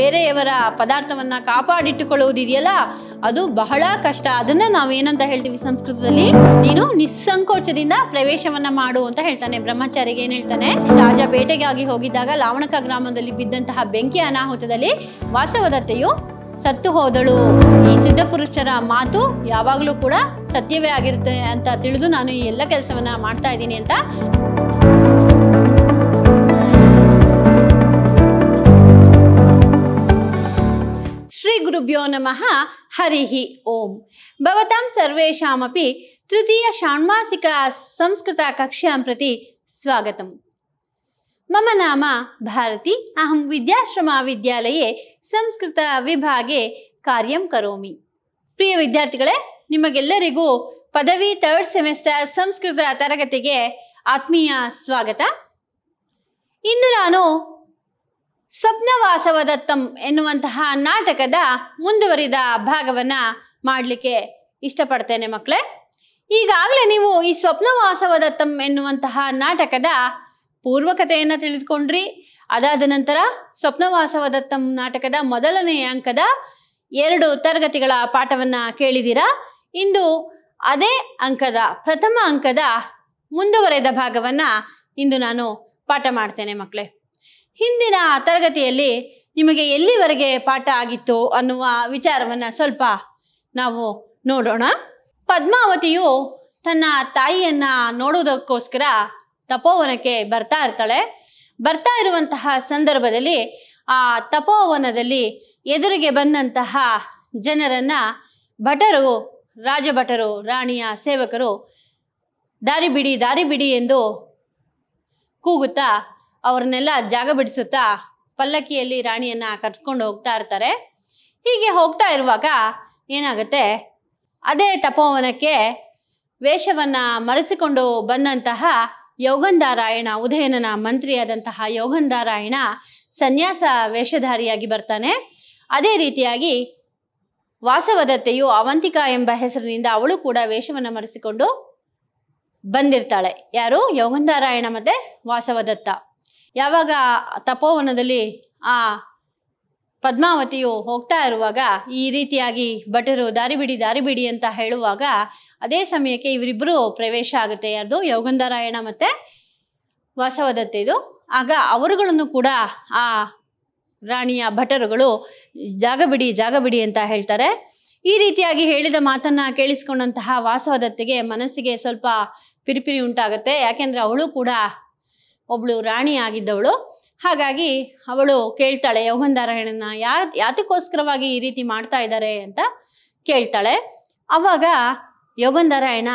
ಬೇರೆಯವರ ಪದಾರ್ಥವನ್ನ ಕಾಪಾಡಿಟ್ಟುಕೊಳ್ಳುವುದಿದೆಯಲ್ಲ ಅದು ಬಹಳ ಕಷ್ಟ ಅದನ್ನ ನಾವು ಏನಂತ ಹೇಳ್ತೀವಿ ಸಂಸ್ಕೃತದಲ್ಲಿ ನೀನು ನಿಸ್ಸಂಕೋಚದಿಂದ ಪ್ರವೇಶವನ್ನ ಮಾಡು ಅಂತ ಹೇಳ್ತಾನೆ ಬ್ರಹ್ಮಚಾರಿಗೆ ಏನ್ ಹೇಳ್ತಾನೆ ರಾಜ ಬೇಟೆಗಾಗಿ ಹೋಗಿದ್ದಾಗ ಲಾವಣಕ ಗ್ರಾಮದಲ್ಲಿ ಬಿದ್ದಂತಹ ಬೆಂಕಿ ಅನಾಹುತದಲ್ಲಿ ವಾಸವದತ್ತೆಯು ಸತ್ತು ಹೋದಳು ಈ ಸಿದ್ಧಪುರುಷರ ಮಾತು ಯಾವಾಗಲೂ ಕೂಡ ಸತ್ಯವೇ ಆಗಿರುತ್ತೆ ಅಂತ ತಿಳಿದು ನಾನು ಈ ಎಲ್ಲ ಕೆಲಸವನ್ನ ಮಾಡ್ತಾ ಇದ್ದೀನಿ ಅಂತ ಶ್ರೀಗುರುಭ್ಯೋ ನಮಃ ಓಂ ಭವತಾಂ ಸರ್ವೇಷಾಮಪಿ ತೃತೀಯ ಷಾಣ್ಮಾಸಿಕ ಸಂಸ್ಕೃತ ಕಕ್ಷಾಂ ಪ್ರತಿ तृतीयषाण्मासिकसंस्कृतकक्षां ಮಮ ನಾಮ ಭಾರತಿ ಅಹಂ ವಿದ್ಯಾಶ್ರಮ ವಿದ್ಯಾಲಯ ಸಂಸ್ಕೃತ ವಿಭಾಗೆ ಕಾರ್ಯಂ ಕರೋಮಿ ಪ್ರಿಯ ವಿದ್ಯಾರ್ಥಿಗಳೇ ನಿಮಗೆಲ್ಲರಿಗೂ ಪದವಿ ಥರ್ಡ್ ಸೆಮಿಸ್ಟರ್ ಸಂಸ್ಕೃತ ತರಗತಿಗೆ ಆತ್ಮೀಯ ಸ್ವಾಗತ ಇಂದು ನಾನು ಸ್ವಪ್ನವಾಸವದತ್ತಂ ಎನ್ನುವಂತಹ ನಾಟಕದ ಮುಂದುವರಿದ ಭಾಗವನ್ನ ಮಾಡಲಿಕ್ಕೆ ಇಷ್ಟಪಡ್ತೇನೆ ಮಕ್ಕಳೇ ಈಗಾಗಲೇ ನೀವು ಈ ಸ್ವಪ್ನವಾಸವದತ್ತಂ ಎನ್ನುವಂತಹ ನಾಟಕದ ಪೂರ್ವಕತೆಯನ್ನು ತಿಳಿದುಕೊಂಡ್ರಿ ಅದಾದ ನಂತರ ಸ್ವಪ್ನವಾಸವದತ್ತಂ ನಾಟಕದ ಮೊದಲನೆಯ ಅಂಕದ ಎರಡು ತರಗತಿಗಳ ಪಾಠವನ್ನ ಕೇಳಿದಿರಾ ಇಂದು ಅದೇ ಅಂಕದ ಪ್ರಥಮ ಅಂಕದ ಮುಂದುವರೆದ ಭಾಗವನ್ನ ಇಂದು ನಾನು ಪಾಠ ಮಾಡ್ತೇನೆ ಮಕ್ಕಳೇ ಹಿಂದಿನ ತರಗತಿಯಲ್ಲಿ ನಿಮಗೆ ಎಲ್ಲಿವರೆಗೆ ಪಾಠ ಆಗಿತ್ತು ಅನ್ನುವ ವಿಚಾರವನ್ನು ಸ್ವಲ್ಪ ನಾವು ನೋಡೋಣ ಪದ್ಮಾವತಿಯು ತನ್ನ ತಾಯಿಯನ್ನ ನೋಡೋದಕ್ಕೋಸ್ಕರ ತಪೋವನಕ್ಕೆ ಬರ್ತಾ ಇರ್ತಾಳೆ ಬರ್ತಾ ಇರುವಂತಹ ಸಂದರ್ಭದಲ್ಲಿ ಆ ತಪೋವನದಲ್ಲಿ ಎದುರಿಗೆ ಬಂದಂತಹ ಜನರನ್ನ ಭಟರು ರಾಜಭಟರು ರಾಣಿಯ ಸೇವಕರು ದಾರಿ ಬಿಡಿ ದಾರಿ ಬಿಡಿ ಎಂದು ಕೂಗುತ್ತಾ ಅವ್ರನ್ನೆಲ್ಲ ಜಾಗ ಬಿಡಿಸುತ್ತಾ ಪಲ್ಲಕ್ಕಿಯಲ್ಲಿ ರಾಣಿಯನ್ನ ಕರ್ಕೊಂಡು ಹೋಗ್ತಾ ಇರ್ತಾರೆ ಹೀಗೆ ಹೋಗ್ತಾ ಇರುವಾಗ ಏನಾಗುತ್ತೆ ಅದೇ ತಪೋವನಕ್ಕೆ ವೇಷವನ್ನ ಮರೆಸಿಕೊಂಡು ಬಂದಂತಹ ಯೋಗಂಧಾರಾಯಣ ಉದಯನನ ಮಂತ್ರಿಯಾದಂತಹ ಯೋಗಂಧಾರಾಯಣ ಸನ್ಯಾಸ ವೇಷಧಾರಿಯಾಗಿ ಬರ್ತಾನೆ ಅದೇ ರೀತಿಯಾಗಿ ವಾಸವದತ್ತೆಯು ಅವಂತಿಕಾ ಎಂಬ ಹೆಸರಿನಿಂದ ಅವಳು ಕೂಡ ವೇಷವನ್ನು ಮರೆಸಿಕೊಂಡು ಬಂದಿರ್ತಾಳೆ ಯಾರು ಯೋಗಂಧಾರಾಯಣ ಮತ್ತೆ ವಾಸವದತ್ತ ಯಾವಾಗ ತಪೋವನದಲ್ಲಿ ಆ ಪದ್ಮಾವತಿಯು ಹೋಗ್ತಾ ಇರುವಾಗ ಈ ರೀತಿಯಾಗಿ ಭಟರು ದಾರಿ ಬಿಡಿ ದಾರಿ ಬಿಡಿ ಅಂತ ಹೇಳುವಾಗ ಅದೇ ಸಮಯಕ್ಕೆ ಇವರಿಬ್ಬರು ಪ್ರವೇಶ ಆಗುತ್ತೆ ಅದು ಯೋಗಂಧರಾಯಣ ಮತ್ತೆ ವಾಸವದತ್ತೆದು ಆಗ ಅವರುಗಳನ್ನು ಕೂಡ ಆ ರಾಣಿಯ ಭಟರುಗಳು ಜಾಗ ಬಿಡಿ ಜಾಗ ಬಿಡಿ ಅಂತ ಹೇಳ್ತಾರೆ ಈ ರೀತಿಯಾಗಿ ಹೇಳಿದ ಮಾತನ್ನ ಕೇಳಿಸ್ಕೊಂಡಂತಹ ವಾಸವದತ್ತೆಗೆ ಮನಸ್ಸಿಗೆ ಸ್ವಲ್ಪ ಪಿರಿಪಿರಿ ಉಂಟಾಗುತ್ತೆ ಯಾಕೆಂದ್ರೆ ಅವಳು ಕೂಡ ಒಬ್ಳು ರಾಣಿ ಆಗಿದ್ದವಳು ಹಾಗಾಗಿ ಅವಳು ಕೇಳ್ತಾಳೆ ಯೌಗಂಧಾರಾಯಣನ ಯಾ ಯಾತಕ್ಕೋಸ್ಕರವಾಗಿ ಈ ರೀತಿ ಮಾಡ್ತಾ ಇದ್ದಾರೆ ಅಂತ ಕೇಳ್ತಾಳೆ ಅವಾಗ ಯೌಗಂಧಾರಾಯಣ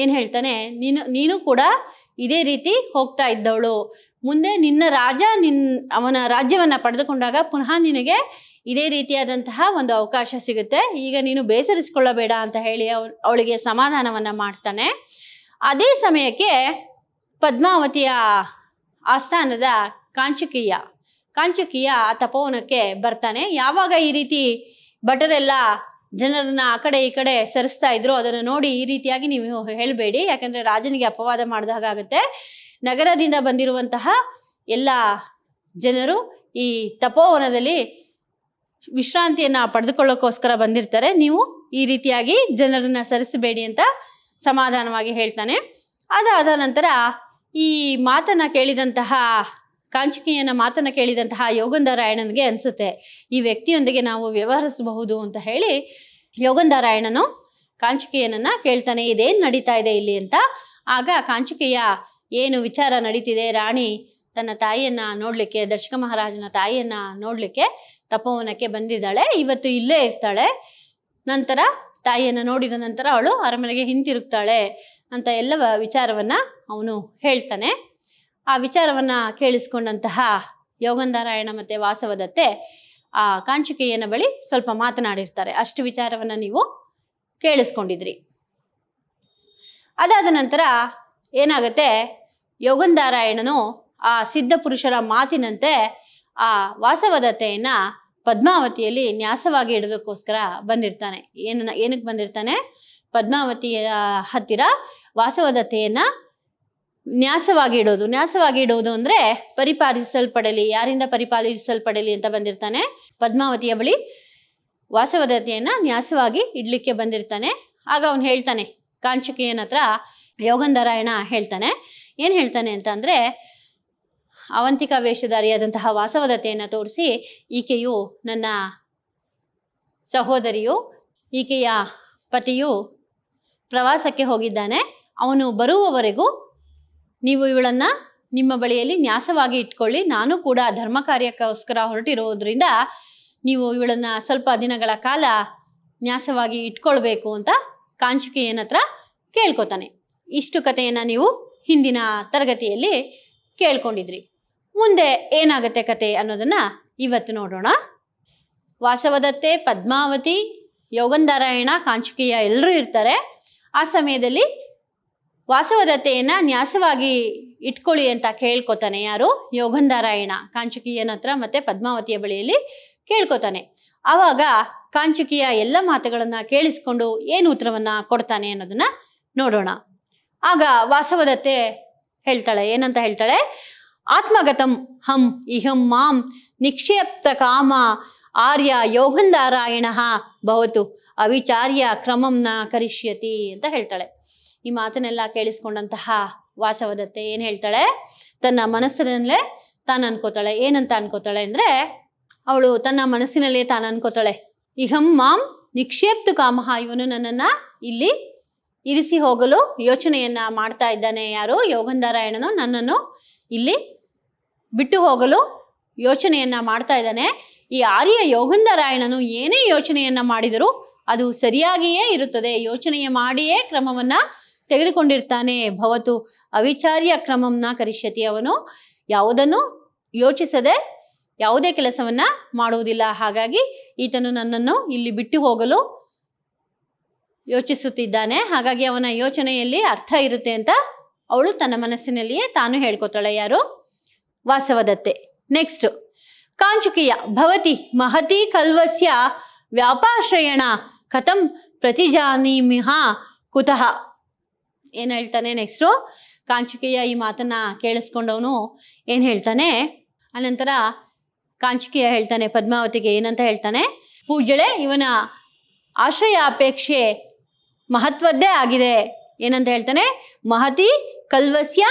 ಏನು ಹೇಳ್ತಾನೆ ನೀನು ನೀನು ಕೂಡ ಇದೇ ರೀತಿ ಹೋಗ್ತಾ ಇದ್ದವಳು ಮುಂದೆ ನಿನ್ನ ರಾಜ ನಿನ್ನ ಅವನ ರಾಜ್ಯವನ್ನು ಪಡೆದುಕೊಂಡಾಗ ಪುನಃ ನಿನಗೆ ಇದೇ ರೀತಿಯಾದಂತಹ ಒಂದು ಅವಕಾಶ ಸಿಗುತ್ತೆ ಈಗ ನೀನು ಬೇಸರಿಸಿಕೊಳ್ಳಬೇಡ ಅಂತ ಹೇಳಿ ಅವಳಿಗೆ ಸಮಾಧಾನವನ್ನು ಮಾಡ್ತಾನೆ ಅದೇ ಸಮಯಕ್ಕೆ ಪದ್ಮಾವತಿಯ ಆಸ್ಥಾನದ ಕಾಂಚುಕೀಯ ಕಾಂಚುಕೀಯ ಆ ತಪೋವನಕ್ಕೆ ಬರ್ತಾನೆ ಯಾವಾಗ ಈ ರೀತಿ ಭಟರೆಲ್ಲ ಜನರನ್ನ ಆ ಕಡೆ ಈ ಕಡೆ ಸರಿಸ್ತಾ ಇದ್ರು ಅದನ್ನು ನೋಡಿ ಈ ರೀತಿಯಾಗಿ ನೀವು ಹೇಳಬೇಡಿ ಯಾಕಂದ್ರೆ ರಾಜನಿಗೆ ಅಪವಾದ ಮಾಡಿದಾಗುತ್ತೆ ನಗರದಿಂದ ಬಂದಿರುವಂತಹ ಎಲ್ಲ ಜನರು ಈ ತಪೋವನದಲ್ಲಿ ವಿಶ್ರಾಂತಿಯನ್ನು ಪಡೆದುಕೊಳ್ಳೋಕ್ಕೋಸ್ಕರ ಬಂದಿರ್ತಾರೆ ನೀವು ಈ ರೀತಿಯಾಗಿ ಜನರನ್ನ ಸರಿಸಬೇಡಿ ಅಂತ ಸಮಾಧಾನವಾಗಿ ಹೇಳ್ತಾನೆ ಅದಾದ ನಂತರ ಈ ಮಾತನ್ನ ಕೇಳಿದಂತಹ ಕಾಂಚಿಕೇಯನ ಮಾತನ್ನ ಕೇಳಿದಂತಹ ಯೋಗಂಧಾರಾಯಣನಿಗೆ ಅನ್ಸುತ್ತೆ ಈ ವ್ಯಕ್ತಿಯೊಂದಿಗೆ ನಾವು ವ್ಯವಹರಿಸಬಹುದು ಅಂತ ಹೇಳಿ ಯೋಗಂಧಾರಾಯಣನು ಕಾಂಚಿಕೆಯನ್ನ ಕೇಳ್ತಾನೆ ಇದೇನು ನಡೀತಾ ಇದೆ ಇಲ್ಲಿ ಅಂತ ಆಗ ಕಾಂಚಿಕೆಯ ಏನು ವಿಚಾರ ನಡೀತಿದೆ ರಾಣಿ ತನ್ನ ತಾಯಿಯನ್ನ ನೋಡ್ಲಿಕ್ಕೆ ದರ್ಶಕ ಮಹಾರಾಜನ ತಾಯಿಯನ್ನ ನೋಡ್ಲಿಕ್ಕೆ ತಪೋವನಕ್ಕೆ ಬಂದಿದ್ದಾಳೆ ಇವತ್ತು ಇಲ್ಲೇ ಇರ್ತಾಳೆ ನಂತರ ತಾಯಿಯನ್ನ ನೋಡಿದ ನಂತರ ಅವಳು ಅರಮನೆಗೆ ಹಿಂತಿರುಗ್ತಾಳೆ ಅಂತ ಎಲ್ಲ ವಿಚಾರವನ್ನು ಅವನು ಹೇಳ್ತಾನೆ ಆ ವಿಚಾರವನ್ನು ಕೇಳಿಸ್ಕೊಂಡಂತಹ ಯೋಗಂಧಾರಾಯಣ ಮತ್ತು ವಾಸವದತ್ತೆ ಆ ಕಾಂಚಿಕೆಯನ ಬಳಿ ಸ್ವಲ್ಪ ಮಾತನಾಡಿರ್ತಾರೆ ಅಷ್ಟು ವಿಚಾರವನ್ನು ನೀವು ಕೇಳಿಸ್ಕೊಂಡಿದ್ರಿ ಅದಾದ ನಂತರ ಏನಾಗುತ್ತೆ ಯೋಗಂಧಾರಾಯಣನು ಆ ಸಿದ್ಧ ಪುರುಷರ ಮಾತಿನಂತೆ ಆ ವಾಸವದತ್ತೆಯನ್ನ ಪದ್ಮಾವತಿಯಲ್ಲಿ ನ್ಯಾಸವಾಗಿ ಇಡೋದಕ್ಕೋಸ್ಕರ ಬಂದಿರ್ತಾನೆ ಏನ ಏನಕ್ಕೆ ಬಂದಿರ್ತಾನೆ ಪದ್ಮಾವತಿಯ ಹತ್ತಿರ ವಾಸವದತ್ತೆಯನ್ನ ನ್ಯಾಸವಾಗಿ ಇಡೋದು ನ್ಯಾಸವಾಗಿ ಇಡೋದು ಅಂದ್ರೆ ಪರಿಪಾಲಿಸಲ್ಪಡಲಿ ಯಾರಿಂದ ಪರಿಪಾಲಿಸಲ್ಪಡಲಿ ಅಂತ ಬಂದಿರ್ತಾನೆ ಪದ್ಮಾವತಿಯ ಬಳಿ ವಾಸವದತ್ತೆಯನ್ನ ನ್ಯಾಸವಾಗಿ ಇಡ್ಲಿಕ್ಕೆ ಬಂದಿರ್ತಾನೆ ಆಗ ಅವನು ಹೇಳ್ತಾನೆ ಕಾಂಚಕಿಯನ ಹತ್ರ ಯೋಗಂಧರಾಯಣ ಹೇಳ್ತಾನೆ ಏನು ಹೇಳ್ತಾನೆ ಅಂತ ಅಂದರೆ ಅವಂತಿಕ ವೇಷಧಾರಿಯಾದಂತಹ ವಾಸವದತೆಯನ್ನು ತೋರಿಸಿ ಈಕೆಯು ನನ್ನ ಸಹೋದರಿಯು ಈಕೆಯ ಪತಿಯು ಪ್ರವಾಸಕ್ಕೆ ಹೋಗಿದ್ದಾನೆ ಅವನು ಬರುವವರೆಗೂ ನೀವು ಇವಳನ್ನು ನಿಮ್ಮ ಬಳಿಯಲ್ಲಿ ನ್ಯಾಸವಾಗಿ ಇಟ್ಕೊಳ್ಳಿ ನಾನು ಕೂಡ ಧರ್ಮ ಕಾರ್ಯಕ್ಕೋಸ್ಕರ ಹೊರಟಿರೋದ್ರಿಂದ ನೀವು ಇವಳನ್ನು ಸ್ವಲ್ಪ ದಿನಗಳ ಕಾಲ ನ್ಯಾಸವಾಗಿ ಇಟ್ಕೊಳ್ಬೇಕು ಅಂತ ಕಾಂಚಿಕೆಯನ ಹತ್ರ ಕೇಳ್ಕೊತಾನೆ ಇಷ್ಟು ಕಥೆಯನ್ನು ನೀವು ಹಿಂದಿನ ತರಗತಿಯಲ್ಲಿ ಕೇಳ್ಕೊಂಡಿದ್ರಿ ಮುಂದೆ ಏನಾಗುತ್ತೆ ಕತೆ ಅನ್ನೋದನ್ನು ಇವತ್ತು ನೋಡೋಣ ವಾಸವದತ್ತೆ ಪದ್ಮಾವತಿ ಯೋಗಂದಾರಾಯಣ ಕಾಂಚಿಕೆಯ ಎಲ್ಲರೂ ಇರ್ತಾರೆ ಆ ಸಮಯದಲ್ಲಿ ವಾಸವದತ್ತೆಯನ್ನ ನ್ಯಾಸವಾಗಿ ಇಟ್ಕೊಳ್ಳಿ ಅಂತ ಕೇಳ್ಕೊತಾನೆ ಯಾರು ಯೋಗಂಧಾರಾಯಣ ಕಾಂಚುಕಿಯನ ಹತ್ರ ಮತ್ತೆ ಪದ್ಮಾವತಿಯ ಬಳಿಯಲ್ಲಿ ಕೇಳ್ಕೊತಾನೆ ಆವಾಗ ಕಾಂಚುಕಿಯ ಎಲ್ಲ ಮಾತುಗಳನ್ನ ಕೇಳಿಸ್ಕೊಂಡು ಏನು ಉತ್ತರವನ್ನ ಕೊಡ್ತಾನೆ ಅನ್ನೋದನ್ನ ನೋಡೋಣ ಆಗ ವಾಸವದತ್ತೆ ಹೇಳ್ತಾಳೆ ಏನಂತ ಹೇಳ್ತಾಳೆ ಆತ್ಮಗತಂ ಹಂ ಇಹಂ ಮಾಂ ನಿಕ್ಷೇಪ್ತ ಕಾಮ ಆರ್ಯ ಯೋಗಂದಾರಾಯಣ ಭವತು ಅವಿಚಾರ್ಯ ಕ್ರಮಂನ ಕರಿಷ್ಯತಿ ಅಂತ ಹೇಳ್ತಾಳೆ ಈ ಮಾತನ್ನೆಲ್ಲ ಕೇಳಿಸ್ಕೊಂಡಂತಹ ವಾಸವದತ್ತೆ ಏನು ಹೇಳ್ತಾಳೆ ತನ್ನ ಮನಸ್ಸಿನಲ್ಲೇ ತಾನು ಅನ್ಕೋತಾಳೆ ಏನಂತ ಅನ್ಕೋತಾಳೆ ಅಂದ್ರೆ ಅವಳು ತನ್ನ ಮನಸ್ಸಿನಲ್ಲೇ ತಾನು ಅನ್ಕೋತಾಳೆ ಇಹಂ ಮಾಂ ನಿಕ್ಷೇಪ್ತು ಕಾಮಹ ಇವನು ನನ್ನನ್ನ ಇಲ್ಲಿ ಇರಿಸಿ ಹೋಗಲು ಯೋಚನೆಯನ್ನ ಮಾಡ್ತಾ ಇದ್ದಾನೆ ಯಾರು ಯೋಗಂದಾರಾಯಣನು ನನ್ನನ್ನು ಇಲ್ಲಿ ಬಿಟ್ಟು ಹೋಗಲು ಯೋಚನೆಯನ್ನ ಮಾಡ್ತಾ ಇದ್ದಾನೆ ಈ ಆರ್ಯ ಯೋಗಂದರಾಯಣನು ಏನೇ ಯೋಚನೆಯನ್ನ ಮಾಡಿದರೂ ಅದು ಸರಿಯಾಗಿಯೇ ಇರುತ್ತದೆ ಯೋಚನೆಯ ಮಾಡಿಯೇ ಕ್ರಮವನ್ನ ತೆಗೆದುಕೊಂಡಿರ್ತಾನೆ ಭವತು ಅವಿಚಾರ್ಯ ಕ್ರಮಂನ ಕರಿಷ್ಯತಿ ಅವನು ಯಾವುದನ್ನು ಯೋಚಿಸದೆ ಯಾವುದೇ ಕೆಲಸವನ್ನ ಮಾಡುವುದಿಲ್ಲ ಹಾಗಾಗಿ ಈತನು ನನ್ನನ್ನು ಇಲ್ಲಿ ಬಿಟ್ಟು ಹೋಗಲು ಯೋಚಿಸುತ್ತಿದ್ದಾನೆ ಹಾಗಾಗಿ ಅವನ ಯೋಚನೆಯಲ್ಲಿ ಅರ್ಥ ಇರುತ್ತೆ ಅಂತ ಅವಳು ತನ್ನ ಮನಸ್ಸಿನಲ್ಲಿಯೇ ತಾನು ಹೇಳ್ಕೊತಾಳೆ ಯಾರು ವಾಸವದತ್ತೆ ನೆಕ್ಸ್ಟ್ ಕಾಂಚುಕಿಯ ಭವತಿ ಮಹತಿ ಕಲ್ವಸ್ಯ ವ್ಯಾಪಾಶ್ರಯಣ ಕಥಂ ಪ್ರತಿಜಾನೀಮಿಹ ಕುತಃ ಏನು ಹೇಳ್ತಾನೆ ನೆಕ್ಸ್ಟು ಕಾಂಚುಕಿಯ ಈ ಮಾತನ್ನ ಕೇಳಿಸ್ಕೊಂಡವನು ಏನು ಹೇಳ್ತಾನೆ ಅನಂತರ ಕಾಂಚುಕಿಯ ಹೇಳ್ತಾನೆ ಪದ್ಮಾವತಿಗೆ ಏನಂತ ಹೇಳ್ತಾನೆ ಪೂಜಳೆ ಇವನ ಆಶ್ರಯ ಅಪೇಕ್ಷೆ ಮಹತ್ವದ್ದೇ ಆಗಿದೆ ಏನಂತ ಹೇಳ್ತಾನೆ ಮಹತಿ ಕಲ್ವಸ್ಯ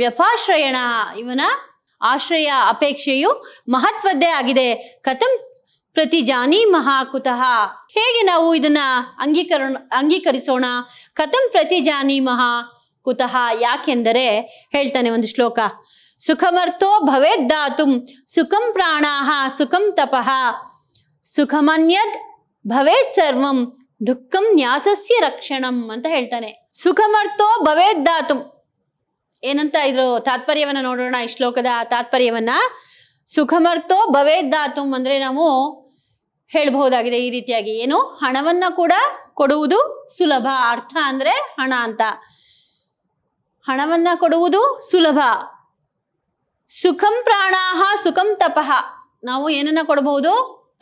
ವ್ಯಪಾಶ್ರಯಣ ಇವನ ಆಶ್ರಯ ಅಪೇಕ್ಷೆಯು ಮಹತ್ವದ್ದೇ ಆಗಿದೆ ಕಥಂ ಪ್ರತಿ ಜಾನಿ ಮಹಾಕುತಃ ಹೇಗೆ ನಾವು ಇದನ್ನ ಅಂಗೀಕರ ಅಂಗೀಕರಿಸೋಣ ಕಥಂ ಪ್ರತಿ ಜಾನಿ ಕುತಃ ಯಾಕೆಂದರೆ ಹೇಳ್ತಾನೆ ಒಂದು ಶ್ಲೋಕ ಸುಖಮರ್ಥೋ ದಾತುಂ ಸುಖಂ ಪ್ರಾಣಾಹ ಸುಖಂ ತಪಃ ಸುಖಮನ್ಯದ್ ಭವೇತ್ ಸರ್ವಂ ದುಃಖಂ ನ್ಯಾಸಸ್ಯ ರಕ್ಷಣಂ ಅಂತ ಹೇಳ್ತಾನೆ ಸುಖಮರ್ಥೋ ದಾತುಂ ಏನಂತ ಇದ್ರ ತಾತ್ಪರ್ಯವನ್ನ ನೋಡೋಣ ಈ ಶ್ಲೋಕದ ತಾತ್ಪರ್ಯವನ್ನ ಸುಖಮರ್ತೋ ಭವೇ ಅಂದ್ರೆ ನಾವು ಹೇಳ್ಬಹುದಾಗಿದೆ ಈ ರೀತಿಯಾಗಿ ಏನು ಹಣವನ್ನ ಕೂಡ ಕೊಡುವುದು ಸುಲಭ ಅರ್ಥ ಅಂದ್ರೆ ಹಣ ಅಂತ ಹಣವನ್ನ ಕೊಡುವುದು ಸುಲಭ ಸುಖಂ ಪ್ರಾಣಾಹ ಸುಖಂ ತಪಃ ನಾವು ಏನನ್ನ ಕೊಡಬಹುದು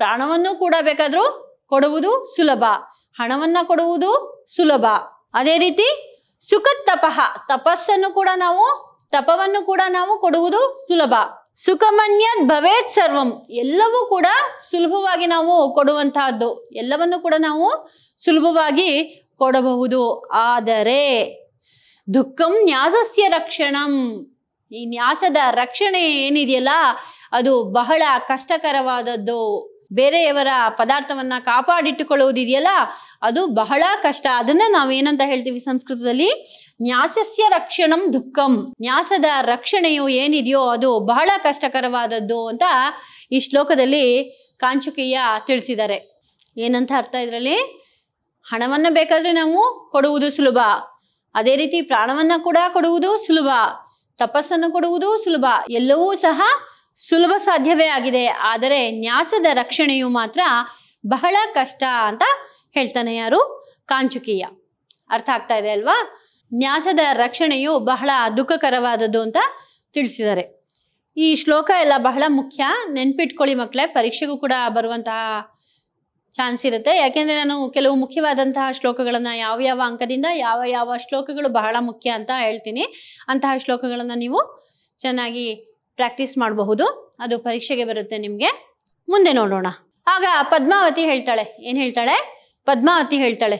ಪ್ರಾಣವನ್ನು ಕೂಡ ಬೇಕಾದ್ರೂ ಕೊಡುವುದು ಸುಲಭ ಹಣವನ್ನ ಕೊಡುವುದು ಸುಲಭ ಅದೇ ರೀತಿ ಸುಖ ತಪಃ ತಪಸ್ಸನ್ನು ಕೂಡ ನಾವು ತಪವನ್ನು ಕೂಡ ನಾವು ಕೊಡುವುದು ಸುಲಭ ಸುಖಮನ್ಯದ್ ಭವೇತ್ ಸರ್ವಂ ಎಲ್ಲವೂ ಕೂಡ ಸುಲಭವಾಗಿ ನಾವು ಕೊಡುವಂತಹದ್ದು ಎಲ್ಲವನ್ನು ಕೂಡ ನಾವು ಸುಲಭವಾಗಿ ಕೊಡಬಹುದು ಆದರೆ ದುಃಖಂ ನ್ಯಾಸಸ್ಯ ರಕ್ಷಣಂ ಈ ನ್ಯಾಸದ ರಕ್ಷಣೆ ಏನಿದೆಯಲ್ಲ ಅದು ಬಹಳ ಕಷ್ಟಕರವಾದದ್ದು ಬೇರೆಯವರ ಪದಾರ್ಥವನ್ನ ಕಾಪಾಡಿಟ್ಟುಕೊಳ್ಳುವುದಿದೆಯಲ್ಲ ಅದು ಬಹಳ ಕಷ್ಟ ಅದನ್ನ ನಾವೇನಂತ ಹೇಳ್ತೀವಿ ಸಂಸ್ಕೃತದಲ್ಲಿ ನ್ಯಾಸಸ್ಯ ರಕ್ಷಣಂ ದುಃಖಂ ನ್ಯಾಸದ ರಕ್ಷಣೆಯು ಏನಿದೆಯೋ ಅದು ಬಹಳ ಕಷ್ಟಕರವಾದದ್ದು ಅಂತ ಈ ಶ್ಲೋಕದಲ್ಲಿ ಕಾಂಚುಕಿಯ ತಿಳಿಸಿದ್ದಾರೆ ಏನಂತ ಅರ್ಥ ಇದರಲ್ಲಿ ಹಣವನ್ನ ಬೇಕಾದ್ರೆ ನಾವು ಕೊಡುವುದು ಸುಲಭ ಅದೇ ರೀತಿ ಪ್ರಾಣವನ್ನ ಕೂಡ ಕೊಡುವುದು ಸುಲಭ ತಪಸ್ಸನ್ನು ಕೊಡುವುದು ಸುಲಭ ಎಲ್ಲವೂ ಸಹ ಸುಲಭ ಸಾಧ್ಯವೇ ಆಗಿದೆ ಆದರೆ ನ್ಯಾಸದ ರಕ್ಷಣೆಯು ಮಾತ್ರ ಬಹಳ ಕಷ್ಟ ಅಂತ ಹೇಳ್ತಾನೆ ಯಾರು ಕಾಂಚುಕೀಯ ಅರ್ಥ ಆಗ್ತಾ ಇದೆ ಅಲ್ವಾ ನ್ಯಾಸದ ರಕ್ಷಣೆಯು ಬಹಳ ದುಃಖಕರವಾದದ್ದು ಅಂತ ತಿಳಿಸಿದ್ದಾರೆ ಈ ಶ್ಲೋಕ ಎಲ್ಲ ಬಹಳ ಮುಖ್ಯ ನೆನ್ಪಿಟ್ಕೊಳ್ಳಿ ಮಕ್ಕಳೇ ಪರೀಕ್ಷೆಗೂ ಕೂಡ ಬರುವಂತಹ ಚಾನ್ಸ್ ಇರುತ್ತೆ ಯಾಕೆಂದ್ರೆ ನಾನು ಕೆಲವು ಮುಖ್ಯವಾದಂತಹ ಶ್ಲೋಕಗಳನ್ನು ಯಾವ ಯಾವ ಅಂಕದಿಂದ ಯಾವ ಯಾವ ಶ್ಲೋಕಗಳು ಬಹಳ ಮುಖ್ಯ ಅಂತ ಹೇಳ್ತೀನಿ ಅಂತಹ ಶ್ಲೋಕಗಳನ್ನು ನೀವು ಚೆನ್ನಾಗಿ ಪ್ರಾಕ್ಟೀಸ್ ಮಾಡಬಹುದು ಅದು ಪರೀಕ್ಷೆಗೆ ಬರುತ್ತೆ ನಿಮಗೆ ಮುಂದೆ ನೋಡೋಣ ಆಗ ಪದ್ಮಾವತಿ ಹೇಳ್ತಾಳೆ ಏನು ಹೇಳ್ತಾಳೆ ಪದ್ಮಾವತಿ ಹೇಳ್ತಾಳೆ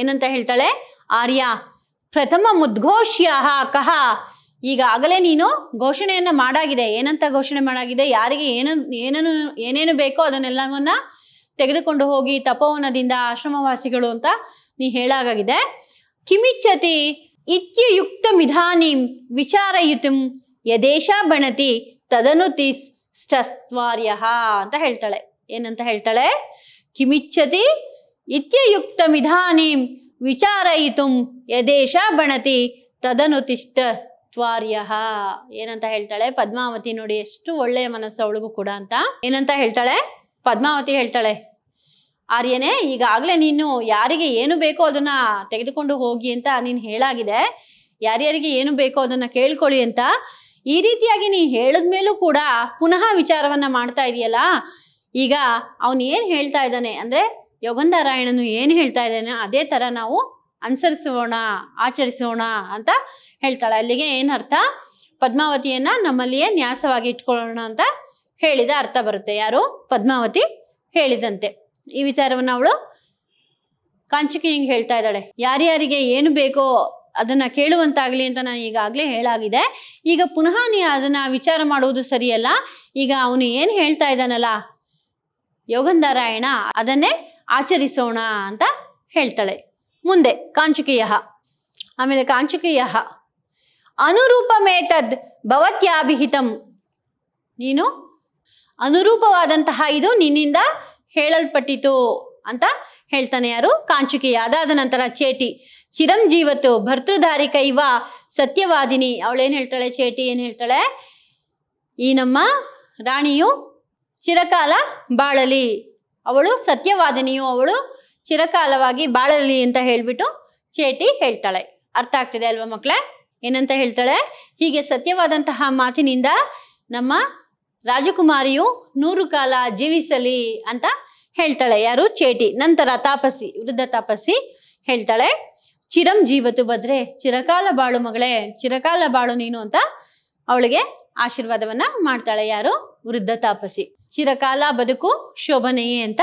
ಏನಂತ ಹೇಳ್ತಾಳೆ ಆರ್ಯ ಪ್ರಥಮ ಮುದ್ಘೋಷ್ಯ ಕಹ ಆಗಲೇ ನೀನು ಘೋಷಣೆಯನ್ನು ಮಾಡಾಗಿದೆ ಏನಂತ ಘೋಷಣೆ ಮಾಡಾಗಿದೆ ಯಾರಿಗೆ ಏನು ಏನನ್ನು ಏನೇನು ಬೇಕೋ ಅದನ್ನೆಲ್ಲವನ್ನ ತೆಗೆದುಕೊಂಡು ಹೋಗಿ ತಪೋವನದಿಂದ ಆಶ್ರಮವಾಸಿಗಳು ಅಂತ ನೀ ಹೇಳಾಗಾಗಿದೆ ಕಿಮಿಚ್ಚತಿ ಇತ್ಯಯುಕ್ತ ಮಿಧಾನಿಂ ವಿಚಾರಯುತಂ ಯದೇಶಾ ಬಣತಿ ತದನು ತಿಸ್ತಸ್ತ್ವಾರ್ಯ ಅಂತ ಹೇಳ್ತಾಳೆ ಏನಂತ ಹೇಳ್ತಾಳೆ ಕಿಮಿಚ್ಛತಿ ಇತ್ಯಯುಕ್ತ ಮಿಧಾನೀಂ ವಿಚಾರಯಿತು ಯದೇಶ ಬಣತಿ ತದನು ತಿಷ್ಟ ತ್ವಾರ್ಯ ಏನಂತ ಹೇಳ್ತಾಳೆ ಪದ್ಮಾವತಿ ನೋಡಿ ಎಷ್ಟು ಒಳ್ಳೆಯ ಮನಸ್ಸು ಅವಳಿಗೂ ಕೂಡ ಅಂತ ಏನಂತ ಹೇಳ್ತಾಳೆ ಪದ್ಮಾವತಿ ಹೇಳ್ತಾಳೆ ಆರ್ಯನೇ ಈಗಾಗಲೇ ನೀನು ಯಾರಿಗೆ ಏನು ಬೇಕೋ ಅದನ್ನ ತೆಗೆದುಕೊಂಡು ಹೋಗಿ ಅಂತ ನೀನು ಹೇಳಾಗಿದೆ ಯಾರ್ಯಾರಿಗೆ ಏನು ಬೇಕೋ ಅದನ್ನ ಕೇಳ್ಕೊಳ್ಳಿ ಅಂತ ಈ ರೀತಿಯಾಗಿ ನೀ ಹೇಳಿದ ಮೇಲೂ ಕೂಡ ಪುನಃ ವಿಚಾರವನ್ನ ಮಾಡ್ತಾ ಇದೆಯಲ್ಲ ಈಗ ಅವನ್ ಏನು ಹೇಳ್ತಾ ಇದ್ದಾನೆ ಅಂದ್ರೆ ಯೋಗಂಧಾರಾಯಣನು ಏನು ಹೇಳ್ತಾ ಇದ್ದಾನೆ ಅದೇ ತರ ನಾವು ಅನುಸರಿಸೋಣ ಆಚರಿಸೋಣ ಅಂತ ಹೇಳ್ತಾಳೆ ಅಲ್ಲಿಗೆ ಅರ್ಥ ಪದ್ಮಾವತಿಯನ್ನ ನಮ್ಮಲ್ಲಿಯೇ ನ್ಯಾಸವಾಗಿ ಇಟ್ಕೊಳ್ಳೋಣ ಅಂತ ಹೇಳಿದ ಅರ್ಥ ಬರುತ್ತೆ ಯಾರು ಪದ್ಮಾವತಿ ಹೇಳಿದಂತೆ ಈ ವಿಚಾರವನ್ನ ಅವಳು ಕಾಂಚಿಕೆ ಹೇಳ್ತಾ ಇದ್ದಾಳೆ ಯಾರ್ಯಾರಿಗೆ ಏನು ಬೇಕೋ ಅದನ್ನ ಕೇಳುವಂತಾಗ್ಲಿ ಅಂತ ನಾನು ಈಗಾಗಲೇ ಹೇಳಾಗಿದೆ ಈಗ ಪುನಃ ನೀ ಅದನ್ನ ವಿಚಾರ ಮಾಡುವುದು ಸರಿಯಲ್ಲ ಈಗ ಅವನು ಏನು ಹೇಳ್ತಾ ಇದ್ದಾನಲ್ಲ ಯೋಗಂಧಾರಾಯಣ ಅದನ್ನೇ ಆಚರಿಸೋಣ ಅಂತ ಹೇಳ್ತಾಳೆ ಮುಂದೆ ಕಾಂಚುಕೀಯ ಆಮೇಲೆ ಅನುರೂಪ ಅನುರೂಪಮೇತದ್ ಭವತ್ಯಾಭಿಹಿತಂ ನೀನು ಅನುರೂಪವಾದಂತಹ ಇದು ನಿನ್ನಿಂದ ಹೇಳಲ್ಪಟ್ಟಿತು ಅಂತ ಹೇಳ್ತಾನೆ ಯಾರು ಕಾಂಚುಕೀಯ ಅದಾದ ನಂತರ ಚೇಟಿ ಚಿರಂಜೀವತ್ತು ಭರ್ತೃಧಾರಿ ಕೈವ ಸತ್ಯವಾದಿನಿ ಅವಳೇನು ಹೇಳ್ತಾಳೆ ಚೇಟಿ ಏನು ಹೇಳ್ತಾಳೆ ಈ ನಮ್ಮ ರಾಣಿಯು ಚಿರಕಾಲ ಬಾಳಲಿ ಅವಳು ಸತ್ಯವಾದಿನಿಯು ಅವಳು ಚಿರಕಾಲವಾಗಿ ಬಾಳಲಿ ಅಂತ ಹೇಳ್ಬಿಟ್ಟು ಚೇಟಿ ಹೇಳ್ತಾಳೆ ಅರ್ಥ ಆಗ್ತಿದೆ ಅಲ್ವಾ ಮಕ್ಕಳೇ ಏನಂತ ಹೇಳ್ತಾಳೆ ಹೀಗೆ ಸತ್ಯವಾದಂತಹ ಮಾತಿನಿಂದ ನಮ್ಮ ರಾಜಕುಮಾರಿಯು ನೂರು ಕಾಲ ಜೀವಿಸಲಿ ಅಂತ ಹೇಳ್ತಾಳೆ ಯಾರು ಚೇಟಿ ನಂತರ ತಾಪಸಿ ವೃದ್ಧ ತಾಪಸಿ ಹೇಳ್ತಾಳೆ ಚಿರಂ ಜೀವತು ಬದ್ರೆ ಚಿರಕಾಲ ಬಾಳು ಮಗಳೇ ಚಿರಕಾಲ ಬಾಳು ನೀನು ಅಂತ ಅವಳಿಗೆ ಆಶೀರ್ವಾದವನ್ನ ಮಾಡ್ತಾಳೆ ಯಾರು ವೃದ್ಧ ತಾಪಸಿ ಚಿರಕಾಲ ಬದುಕು ಶೋಭನೆಯೇ ಅಂತ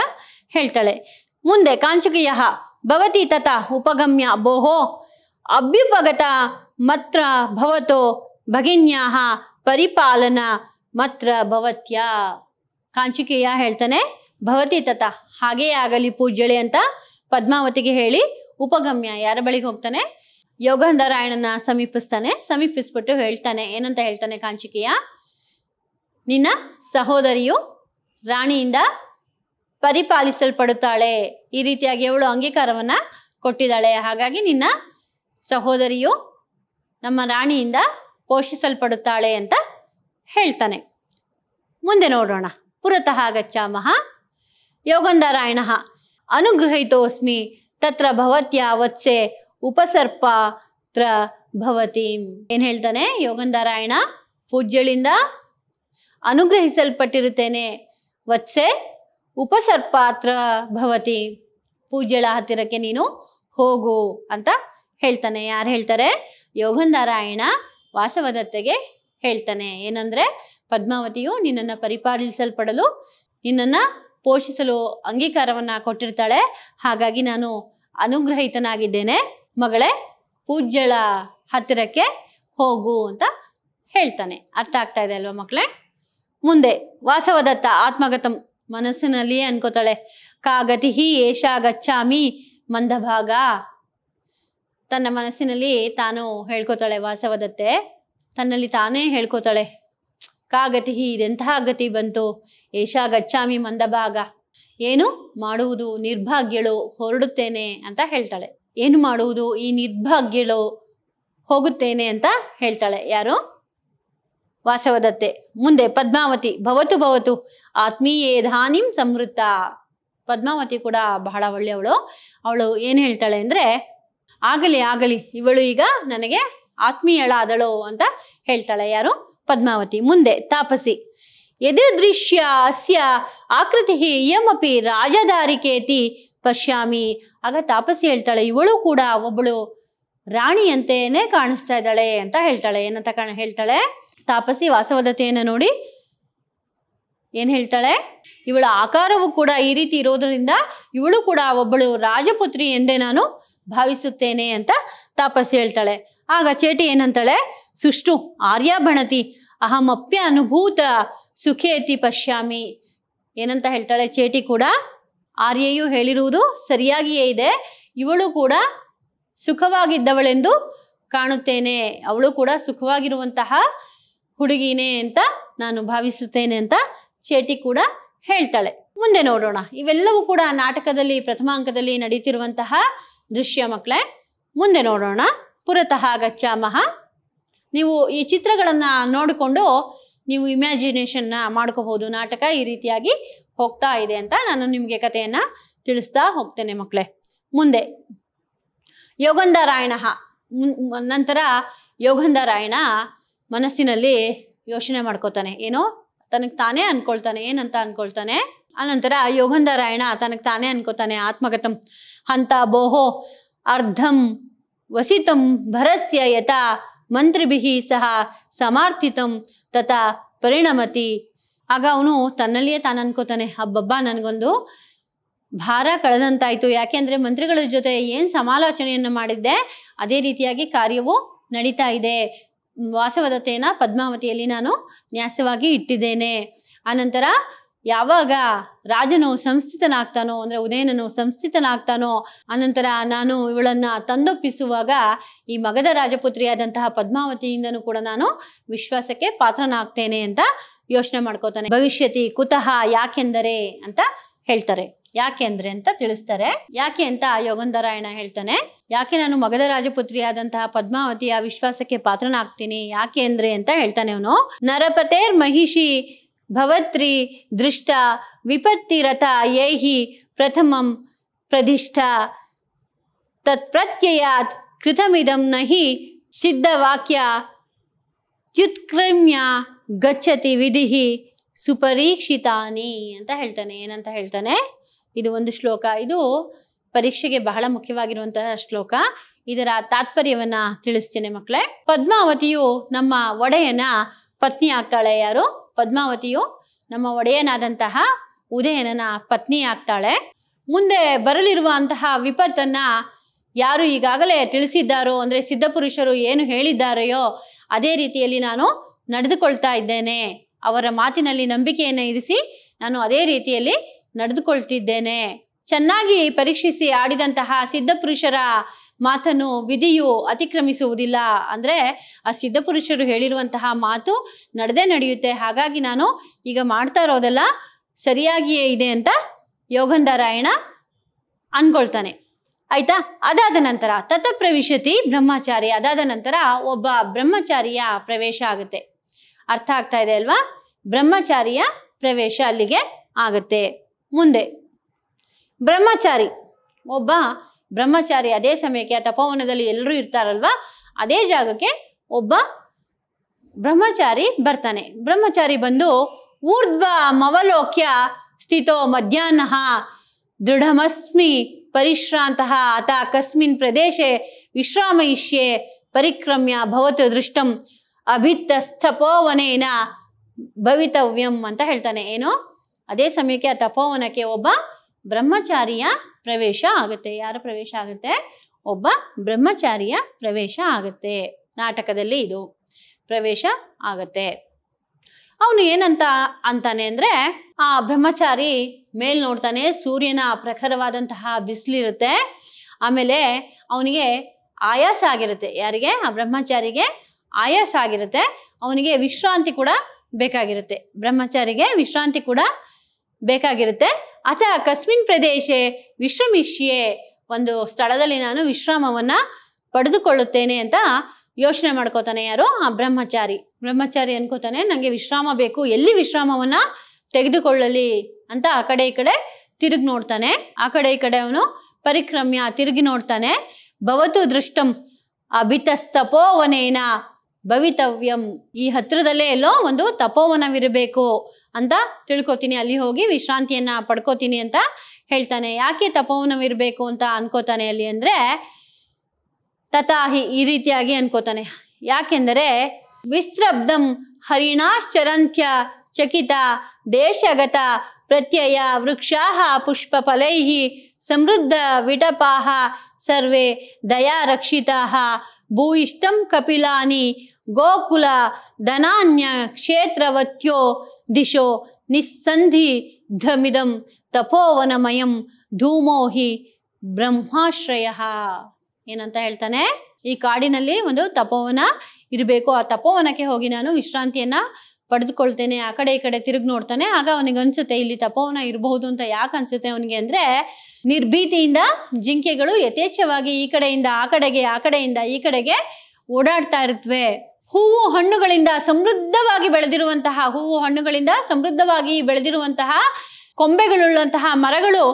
ಹೇಳ್ತಾಳೆ ಮುಂದೆ ಕಾಂಚುಕಿಯ ಭವತಿ ತತ ಉಪಗಮ್ಯ ಭೋಹೋ ಅಭ್ಯುಪಗತ ಮತ್ರ ಭವತೋ ಭಗಿನ್ಯಾಹ ಪರಿಪಾಲನ ಮತ್ರ ಭವತ್ಯ ಕಾಂಚುಕೀಯ ಹೇಳ್ತಾನೆ ಭವತಿ ತತ ಹಾಗೇ ಆಗಲಿ ಪೂಜ್ಯಳೆ ಅಂತ ಪದ್ಮಾವತಿಗೆ ಹೇಳಿ ಉಪಗಮ್ಯ ಯಾರ ಬಳಿಗೆ ಹೋಗ್ತಾನೆ ಯೋಗಂಧರಾಯಣನ ಸಮೀಪಿಸ್ತಾನೆ ಸಮೀಪಿಸ್ಬಿಟ್ಟು ಹೇಳ್ತಾನೆ ಏನಂತ ಹೇಳ್ತಾನೆ ಕಾಂಚಿಕೆಯ ನಿನ್ನ ಸಹೋದರಿಯು ರಾಣಿಯಿಂದ ಪರಿಪಾಲಿಸಲ್ಪಡುತ್ತಾಳೆ ಈ ರೀತಿಯಾಗಿ ಅವಳು ಅಂಗೀಕಾರವನ್ನ ಕೊಟ್ಟಿದ್ದಾಳೆ ಹಾಗಾಗಿ ನಿನ್ನ ಸಹೋದರಿಯು ನಮ್ಮ ರಾಣಿಯಿಂದ ಪೋಷಿಸಲ್ಪಡುತ್ತಾಳೆ ಅಂತ ಹೇಳ್ತಾನೆ ಮುಂದೆ ನೋಡೋಣ ಪುರತಃ ಗಚ್ಚಾಮಹ ಯೋಗಂಧಾರಾಯಣ ಅನುಗ್ರಹಿತೋಸ್ಮಿ ತತ್ರ ವತ್ಸೆ ಉಪಸರ್ಪ ತ್ರ ಭವತಿ ಏನು ಹೇಳ್ತಾನೆ ಯೋಗಂಧಾರಾಯಣ ಪೂಜ್ಯಳಿಂದ ಅನುಗ್ರಹಿಸಲ್ಪಟ್ಟಿರುತ್ತೇನೆ ವತ್ಸೆ ಉಪಸರ್ಪಾತ್ರ ಭವತಿ ಪೂಜ್ಯಳ ಹತ್ತಿರಕ್ಕೆ ನೀನು ಹೋಗು ಅಂತ ಹೇಳ್ತಾನೆ ಯಾರು ಹೇಳ್ತಾರೆ ಯೋಗಂಧಾರಾಯಣ ವಾಸವದತ್ತೆಗೆ ಹೇಳ್ತಾನೆ ಏನಂದ್ರೆ ಪದ್ಮಾವತಿಯು ನಿನ್ನನ್ನು ಪರಿಪಾಲಿಸಲ್ಪಡಲು ನಿನ್ನನ್ನು ಪೋಷಿಸಲು ಅಂಗೀಕಾರವನ್ನು ಕೊಟ್ಟಿರ್ತಾಳೆ ಹಾಗಾಗಿ ನಾನು ಅನುಗ್ರಹಿತನಾಗಿದ್ದೇನೆ ಮಗಳೇ ಪೂಜ್ಯಳ ಹತ್ತಿರಕ್ಕೆ ಹೋಗು ಅಂತ ಹೇಳ್ತಾನೆ ಅರ್ಥ ಆಗ್ತಾ ಇದೆ ಅಲ್ವಾ ಮಕ್ಕಳೇ ಮುಂದೆ ವಾಸವದತ್ತ ಆತ್ಮಗತ ಮನಸ್ಸಿನಲ್ಲಿಯೇ ಅನ್ಕೋತಾಳೆ ಕಾಗತಿ ಹಿ ಏಷಾ ಗಚ್ಚಾಮಿ ಮಂದಭಾಗ ತನ್ನ ಮನಸ್ಸಿನಲ್ಲಿ ತಾನು ಹೇಳ್ಕೊತಾಳೆ ವಾಸವದತ್ತೆ ತನ್ನಲ್ಲಿ ತಾನೇ ಹೇಳ್ಕೊತಾಳೆ ಕಾಗತಿ ಹಿ ಇದೆಂತಹ ಗತಿ ಬಂತು ಏಷಾ ಗಚ್ಚಾಮಿ ಮಂದಭಾಗ ಏನು ಮಾಡುವುದು ನಿರ್ಭಾಗ್ಯಳು ಹೊರಡುತ್ತೇನೆ ಅಂತ ಹೇಳ್ತಾಳೆ ಏನು ಮಾಡುವುದು ಈ ನಿರ್ಭಾಗ್ಯಳು ಹೋಗುತ್ತೇನೆ ಅಂತ ಹೇಳ್ತಾಳೆ ಯಾರು ವಾಸವದತ್ತೆ ಮುಂದೆ ಪದ್ಮಾವತಿ ಭವತು ಭವತು ಧಾನಿಂ ಸಮೃದ್ಧ ಪದ್ಮಾವತಿ ಕೂಡ ಬಹಳ ಒಳ್ಳೆಯವಳು ಅವಳು ಏನು ಹೇಳ್ತಾಳೆ ಅಂದರೆ ಆಗಲಿ ಆಗಲಿ ಇವಳು ಈಗ ನನಗೆ ಆತ್ಮೀಯಳಾದಳು ಅಂತ ಹೇಳ್ತಾಳೆ ಯಾರು ಪದ್ಮಾವತಿ ಮುಂದೆ ತಾಪಸಿ ಎದೃಶ್ಯ ಅಸ್ಯ ಆಕೃತಿ ಇಯಮಪಿ ರಾಜಧಾರಿಕೇತಿ ಪಶ್ಯಾಮಿ ಆಗ ತಾಪಸಿ ಹೇಳ್ತಾಳೆ ಇವಳು ಕೂಡ ಒಬ್ಬಳು ರಾಣಿಯಂತೆಯೇ ಕಾಣಿಸ್ತಾ ಇದ್ದಾಳೆ ಅಂತ ಹೇಳ್ತಾಳೆ ಏನಂತ ಕಾಣ ಹೇಳ್ತಾಳೆ ತಾಪಸಿ ವಾಸವದತೆಯನ್ನು ನೋಡಿ ಏನ್ ಹೇಳ್ತಾಳೆ ಇವಳ ಆಕಾರವು ಕೂಡ ಈ ರೀತಿ ಇರೋದ್ರಿಂದ ಇವಳು ಕೂಡ ಒಬ್ಬಳು ರಾಜಪುತ್ರಿ ಎಂದೇ ನಾನು ಭಾವಿಸುತ್ತೇನೆ ಅಂತ ತಾಪಸಿ ಹೇಳ್ತಾಳೆ ಆಗ ಚೇಟಿ ಏನಂತಾಳೆ ಸುಷ್ಟು ಆರ್ಯ ಬಣತಿ ಅಹಮಪ್ಯ ಅನುಭೂತ ಸುಖೇತಿ ಪಶ್ಯಾಮಿ ಏನಂತ ಹೇಳ್ತಾಳೆ ಚೇಟಿ ಕೂಡ ಆರ್ಯೆಯು ಹೇಳಿರುವುದು ಸರಿಯಾಗಿಯೇ ಇದೆ ಇವಳು ಕೂಡ ಸುಖವಾಗಿದ್ದವಳೆಂದು ಕಾಣುತ್ತೇನೆ ಅವಳು ಕೂಡ ಸುಖವಾಗಿರುವಂತಹ ಹುಡುಗಿನೇ ಅಂತ ನಾನು ಭಾವಿಸುತ್ತೇನೆ ಅಂತ ಚೇಟಿ ಕೂಡ ಹೇಳ್ತಾಳೆ ಮುಂದೆ ನೋಡೋಣ ಇವೆಲ್ಲವೂ ಕೂಡ ನಾಟಕದಲ್ಲಿ ಪ್ರಥಮಾಂಕದಲ್ಲಿ ನಡೀತಿರುವಂತಹ ದೃಶ್ಯ ಮಕ್ಕಳೇ ಮುಂದೆ ನೋಡೋಣ ಪುರತಃ ಗಚ್ಚಾಮಹ ನೀವು ಈ ಚಿತ್ರಗಳನ್ನು ನೋಡಿಕೊಂಡು ನೀವು ಇಮ್ಯಾಜಿನೇಷನ್ನ ಮಾಡ್ಕೋಬಹುದು ನಾಟಕ ಈ ರೀತಿಯಾಗಿ ಹೋಗ್ತಾ ಇದೆ ಅಂತ ನಾನು ನಿಮಗೆ ಕಥೆಯನ್ನ ತಿಳಿಸ್ತಾ ಹೋಗ್ತೇನೆ ಮಕ್ಕಳೇ ಮುಂದೆ ಯೋಗಂಧಾರಾಯಣ ನಂತರ ಯೋಗಂಧಾರಾಯಣ ಮನಸ್ಸಿನಲ್ಲಿ ಯೋಚನೆ ಮಾಡ್ಕೋತಾನೆ ಏನೋ ತನಗೆ ತಾನೇ ಅನ್ಕೊಳ್ತಾನೆ ಏನಂತ ಅನ್ಕೊಳ್ತಾನೆ ಅನಂತರ ಯೋಗಂಧಾರಾಯಣ ತನಗೆ ತಾನೇ ಅನ್ಕೋತಾನೆ ಆತ್ಮಗತಂ ಹಂತ ಬೋಹೋ ಅರ್ಧಂ ವಸಿತಂ ಭರಸ್ಯ ಯಥಾ ಮಂತ್ರಿಭಿ ಸಹ ಸಮಾರ್ಥಿತಂ ತಥಾ ಪರಿಣಮತಿ ಆಗ ಅವನು ತನ್ನಲ್ಲಿಯೇ ತಾನು ಅನ್ಕೋತಾನೆ ಹಬ್ಬಬ್ಬ ನನಗೊಂದು ಭಾರ ಕಳೆದಂತಾಯ್ತು ಅಂದ್ರೆ ಮಂತ್ರಿಗಳ ಜೊತೆ ಏನ್ ಸಮಾಲೋಚನೆಯನ್ನು ಮಾಡಿದ್ದೆ ಅದೇ ರೀತಿಯಾಗಿ ಕಾರ್ಯವು ನಡೀತಾ ಇದೆ ವಾಸವದತ್ತೆಯನ್ನ ಪದ್ಮಾವತಿಯಲ್ಲಿ ನಾನು ನ್ಯಾಸವಾಗಿ ಇಟ್ಟಿದ್ದೇನೆ ಆನಂತರ ಯಾವಾಗ ರಾಜನು ಸಂಸ್ಥಿತನಾಗ್ತಾನೋ ಅಂದರೆ ಉದಯನನು ಸಂಸ್ಥಿತನಾಗ್ತಾನೋ ಅನಂತರ ನಾನು ಇವಳನ್ನು ತಂದೊಪ್ಪಿಸುವಾಗ ಈ ಮಗದ ರಾಜಪುತ್ರಿಯಾದಂತಹ ಪದ್ಮಾವತಿಯಿಂದನೂ ಕೂಡ ನಾನು ವಿಶ್ವಾಸಕ್ಕೆ ಪಾತ್ರನಾಗ್ತೇನೆ ಅಂತ ಯೋಚನೆ ಮಾಡ್ಕೋತಾನೆ ಭವಿಷ್ಯತಿ ಕುತಃ ಯಾಕೆಂದರೆ ಅಂತ ಹೇಳ್ತಾರೆ ಯಾಕೆಂದ್ರೆ ಅಂತ ತಿಳಿಸ್ತಾರೆ ಯಾಕೆ ಅಂತ ಯೋಗಂಧರಾಯಣ ಹೇಳ್ತಾನೆ ಯಾಕೆ ನಾನು ಮಗದ ರಾಜಪುತ್ರಿಯಾದಂತಹ ಪದ್ಮಾವತಿಯ ವಿಶ್ವಾಸಕ್ಕೆ ಪಾತ್ರನಾಗ್ತೀನಿ ಯಾಕೆ ಅಂದ್ರೆ ಅಂತ ಹೇಳ್ತಾನೆ ಅವನು ನರಪತೇರ್ ಮಹಿಷಿ ಭವತ್ರಿ ದೃಷ್ಟ ವಿಪತ್ತಿರಥ ಯೈಹಿ ಪ್ರಥಮಂ ಪ್ರತಿಷ್ಠಾ ತತ್ಪ್ರತ್ಯಯಾತ್ ಕೃತಮಿದಂ ನಹಿ ಸಿದ್ಧವಾಕ್ಯ ತ್ಯುತ್ಕ್ರಮ್ಯ ಗಚ್ಚತಿ ವಿಧಿ ಸುಪರೀಕ್ಷಿತಾನಿ ಅಂತ ಹೇಳ್ತಾನೆ ಏನಂತ ಹೇಳ್ತಾನೆ ಇದು ಒಂದು ಶ್ಲೋಕ ಇದು ಪರೀಕ್ಷೆಗೆ ಬಹಳ ಮುಖ್ಯವಾಗಿರುವಂತಹ ಶ್ಲೋಕ ಇದರ ತಾತ್ಪರ್ಯವನ್ನ ತಿಳಿಸ್ತೇನೆ ಮಕ್ಕಳೇ ಪದ್ಮಾವತಿಯು ನಮ್ಮ ಒಡೆಯನ ಪತ್ನಿ ಆಗ್ತಾಳೆ ಯಾರು ಪದ್ಮಾವತಿಯು ನಮ್ಮ ಒಡೆಯನಾದಂತಹ ಉದಯನನ ಪತ್ನಿ ಆಗ್ತಾಳೆ ಮುಂದೆ ಬರಲಿರುವಂತಹ ವಿಪತ್ತನ್ನ ಯಾರು ಈಗಾಗಲೇ ತಿಳಿಸಿದ್ದಾರೋ ಅಂದ್ರೆ ಸಿದ್ಧಪುರುಷರು ಏನು ಹೇಳಿದ್ದಾರೆಯೋ ಅದೇ ರೀತಿಯಲ್ಲಿ ನಾನು ನಡೆದುಕೊಳ್ತಾ ಇದ್ದೇನೆ ಅವರ ಮಾತಿನಲ್ಲಿ ನಂಬಿಕೆಯನ್ನು ಇರಿಸಿ ನಾನು ಅದೇ ರೀತಿಯಲ್ಲಿ ನಡೆದುಕೊಳ್ತಿದ್ದೇನೆ ಚೆನ್ನಾಗಿ ಪರೀಕ್ಷಿಸಿ ಆಡಿದಂತಹ ಸಿದ್ಧಪುರುಷರ ಮಾತನ್ನು ವಿಧಿಯು ಅತಿಕ್ರಮಿಸುವುದಿಲ್ಲ ಅಂದ್ರೆ ಆ ಸಿದ್ಧಪುರುಷರು ಹೇಳಿರುವಂತಹ ಮಾತು ನಡೆದೇ ನಡೆಯುತ್ತೆ ಹಾಗಾಗಿ ನಾನು ಈಗ ಮಾಡ್ತಾ ಇರೋದೆಲ್ಲ ಸರಿಯಾಗಿಯೇ ಇದೆ ಅಂತ ಯೋಗಂಧಾರಾಯಣ ಅನ್ಕೊಳ್ತಾನೆ ಆಯ್ತಾ ಅದಾದ ನಂತರ ತತ ಬ್ರಹ್ಮಚಾರಿ ಅದಾದ ನಂತರ ಒಬ್ಬ ಬ್ರಹ್ಮಚಾರಿಯ ಪ್ರವೇಶ ಆಗುತ್ತೆ ಅರ್ಥ ಆಗ್ತಾ ಇದೆ ಅಲ್ವಾ ಬ್ರಹ್ಮಚಾರಿಯ ಪ್ರವೇಶ ಅಲ್ಲಿಗೆ ಆಗುತ್ತೆ ಮುಂದೆ ಬ್ರಹ್ಮಚಾರಿ ಒಬ್ಬ ಬ್ರಹ್ಮಚಾರಿ ಅದೇ ಸಮಯಕ್ಕೆ ಆ ತಪೋವನದಲ್ಲಿ ಎಲ್ಲರೂ ಇರ್ತಾರಲ್ವಾ ಅದೇ ಜಾಗಕ್ಕೆ ಒಬ್ಬ ಬ್ರಹ್ಮಚಾರಿ ಬರ್ತಾನೆ ಬ್ರಹ್ಮಚಾರಿ ಬಂದು ಊರ್ಧ್ವ ಮವಲೋಕ್ಯ ಸ್ಥಿತೋ ಮಧ್ಯಾಹ್ನ ದೃಢಮಸ್ಮಿ ಪರಿಶ್ರಾಂತ ಅಥ ಕಸ್ಮಿನ್ ಪ್ರದೇಶೆ ವಿಶ್ರಾಮಯಿಷ್ಯೆ ಪರಿಕ್ರಮ್ಯ ಭವತು ದೃಷ್ಟಂ ಸ್ಥಪೋವನೇನ ಭವಿತವ್ಯಂ ಅಂತ ಹೇಳ್ತಾನೆ ಏನು ಅದೇ ಸಮಯಕ್ಕೆ ಆ ತಪೋವನಕ್ಕೆ ಒಬ್ಬ ಬ್ರಹ್ಮಚಾರಿಯ ಪ್ರವೇಶ ಆಗುತ್ತೆ ಯಾರ ಪ್ರವೇಶ ಆಗುತ್ತೆ ಒಬ್ಬ ಬ್ರಹ್ಮಚಾರಿಯ ಪ್ರವೇಶ ಆಗುತ್ತೆ ನಾಟಕದಲ್ಲಿ ಇದು ಪ್ರವೇಶ ಆಗತ್ತೆ ಅವನು ಏನಂತ ಅಂತಾನೆ ಅಂದ್ರೆ ಆ ಬ್ರಹ್ಮಚಾರಿ ಮೇಲ್ ನೋಡ್ತಾನೆ ಸೂರ್ಯನ ಪ್ರಖರವಾದಂತಹ ಬಿಸಿಲಿರುತ್ತೆ ಆಮೇಲೆ ಅವನಿಗೆ ಆಯಾಸ ಆಗಿರುತ್ತೆ ಯಾರಿಗೆ ಆ ಬ್ರಹ್ಮಚಾರಿಗೆ ಆಯಾಸ ಆಗಿರುತ್ತೆ ಅವನಿಗೆ ವಿಶ್ರಾಂತಿ ಕೂಡ ಬೇಕಾಗಿರುತ್ತೆ ಬ್ರಹ್ಮಚಾರಿಗೆ ವಿಶ್ರಾಂತಿ ಕೂಡ ಬೇಕಾಗಿರುತ್ತೆ ಅತ ಕಸ್ಮಿನ್ ಪ್ರದೇಶೆ ವಿಶ್ರಮಿಷ್ಯೆ ಒಂದು ಸ್ಥಳದಲ್ಲಿ ನಾನು ವಿಶ್ರಾಮವನ್ನು ಪಡೆದುಕೊಳ್ಳುತ್ತೇನೆ ಅಂತ ಯೋಚನೆ ಮಾಡ್ಕೋತಾನೆ ಯಾರು ಆ ಬ್ರಹ್ಮಚಾರಿ ಬ್ರಹ್ಮಚಾರಿ ಅನ್ಕೋತಾನೆ ನನಗೆ ವಿಶ್ರಾಮ ಬೇಕು ಎಲ್ಲಿ ವಿಶ್ರಾಮವನ್ನು ತೆಗೆದುಕೊಳ್ಳಲಿ ಅಂತ ಆ ಕಡೆ ಈ ಕಡೆ ತಿರುಗಿ ನೋಡ್ತಾನೆ ಆ ಕಡೆ ಈ ಕಡೆ ಅವನು ಪರಿಕ್ರಮ್ಯ ತಿರುಗಿ ನೋಡ್ತಾನೆ ಭವತು ದೃಷ್ಟಂ ಅಭಿತಸ್ತಪೋವನೇನ ಭವಿತವ್ಯಂ ಈ ಹತ್ತಿರದಲ್ಲೇ ಎಲ್ಲೋ ಒಂದು ತಪೋವನವಿರಬೇಕು ಅಂತ ತಿಳ್ಕೊತೀನಿ ಅಲ್ಲಿ ಹೋಗಿ ವಿಶ್ರಾಂತಿಯನ್ನ ಪಡ್ಕೋತೀನಿ ಅಂತ ಹೇಳ್ತಾನೆ ಯಾಕೆ ತಪೋವನವಿರ್ಬೇಕು ಅಂತ ಅನ್ಕೋತಾನೆ ಅಲ್ಲಿ ಅಂದ್ರೆ ತತಾಹಿ ಈ ರೀತಿಯಾಗಿ ಅನ್ಕೋತಾನೆ ಯಾಕೆಂದರೆ ವಿಸ್ತ್ರಬ್ಧಂ ಹರಿಣಾಶ್ಚರಂತ್ಯ ಚಕಿತ ದೇಶಗತ ಪ್ರತ್ಯಯ ವೃಕ್ಷಾಹ ಪುಷ್ಪ ಫಲೈ ಸಮೃದ್ಧ ವಿಟಪಾಹ ಸರ್ವೇ ದಯಾ ಭೂ ಇಷ್ಟಂ ಕಪಿಲಾನಿ ಗೋಕುಲ ಧನಾನ್ಯ ಕ್ಷೇತ್ರವತ್ಯೋ ದಿಶೋ ನಿಸ್ಸಂಧಿ ಧಮಿದಂ ತಪೋವನಮಯಂ ಧೂಮೋಹಿ ಬ್ರಹ್ಮಾಶ್ರಯ ಏನಂತ ಹೇಳ್ತಾನೆ ಈ ಕಾಡಿನಲ್ಲಿ ಒಂದು ತಪೋವನ ಇರಬೇಕು ಆ ತಪೋವನಕ್ಕೆ ಹೋಗಿ ನಾನು ವಿಶ್ರಾಂತಿಯನ್ನ ಪಡೆದುಕೊಳ್ತೇನೆ ಆ ಕಡೆ ಈ ಕಡೆ ತಿರುಗಿ ನೋಡ್ತಾನೆ ಆಗ ಅವನಿಗೆ ಅನ್ಸುತ್ತೆ ಇಲ್ಲಿ ತಪೋವನ ಇರಬಹುದು ಅಂತ ಯಾಕೆ ಅನ್ಸುತ್ತೆ ಅವನಿಗೆ ಅಂದ್ರೆ ನಿರ್ಭೀತಿಯಿಂದ ಜಿಂಕೆಗಳು ಯಥೇಚ್ಛವಾಗಿ ಈ ಕಡೆಯಿಂದ ಆ ಕಡೆಗೆ ಆ ಕಡೆಯಿಂದ ಈ ಕಡೆಗೆ ಓಡಾಡ್ತಾ ಇರುತ್ತವೆ ಹೂವು ಹಣ್ಣುಗಳಿಂದ ಸಮೃದ್ಧವಾಗಿ ಬೆಳೆದಿರುವಂತಹ ಹೂವು ಹಣ್ಣುಗಳಿಂದ ಸಮೃದ್ಧವಾಗಿ ಬೆಳೆದಿರುವಂತಹ ಕೊಂಬೆಗಳುಳ್ಳಂತಹ ಮರಗಳು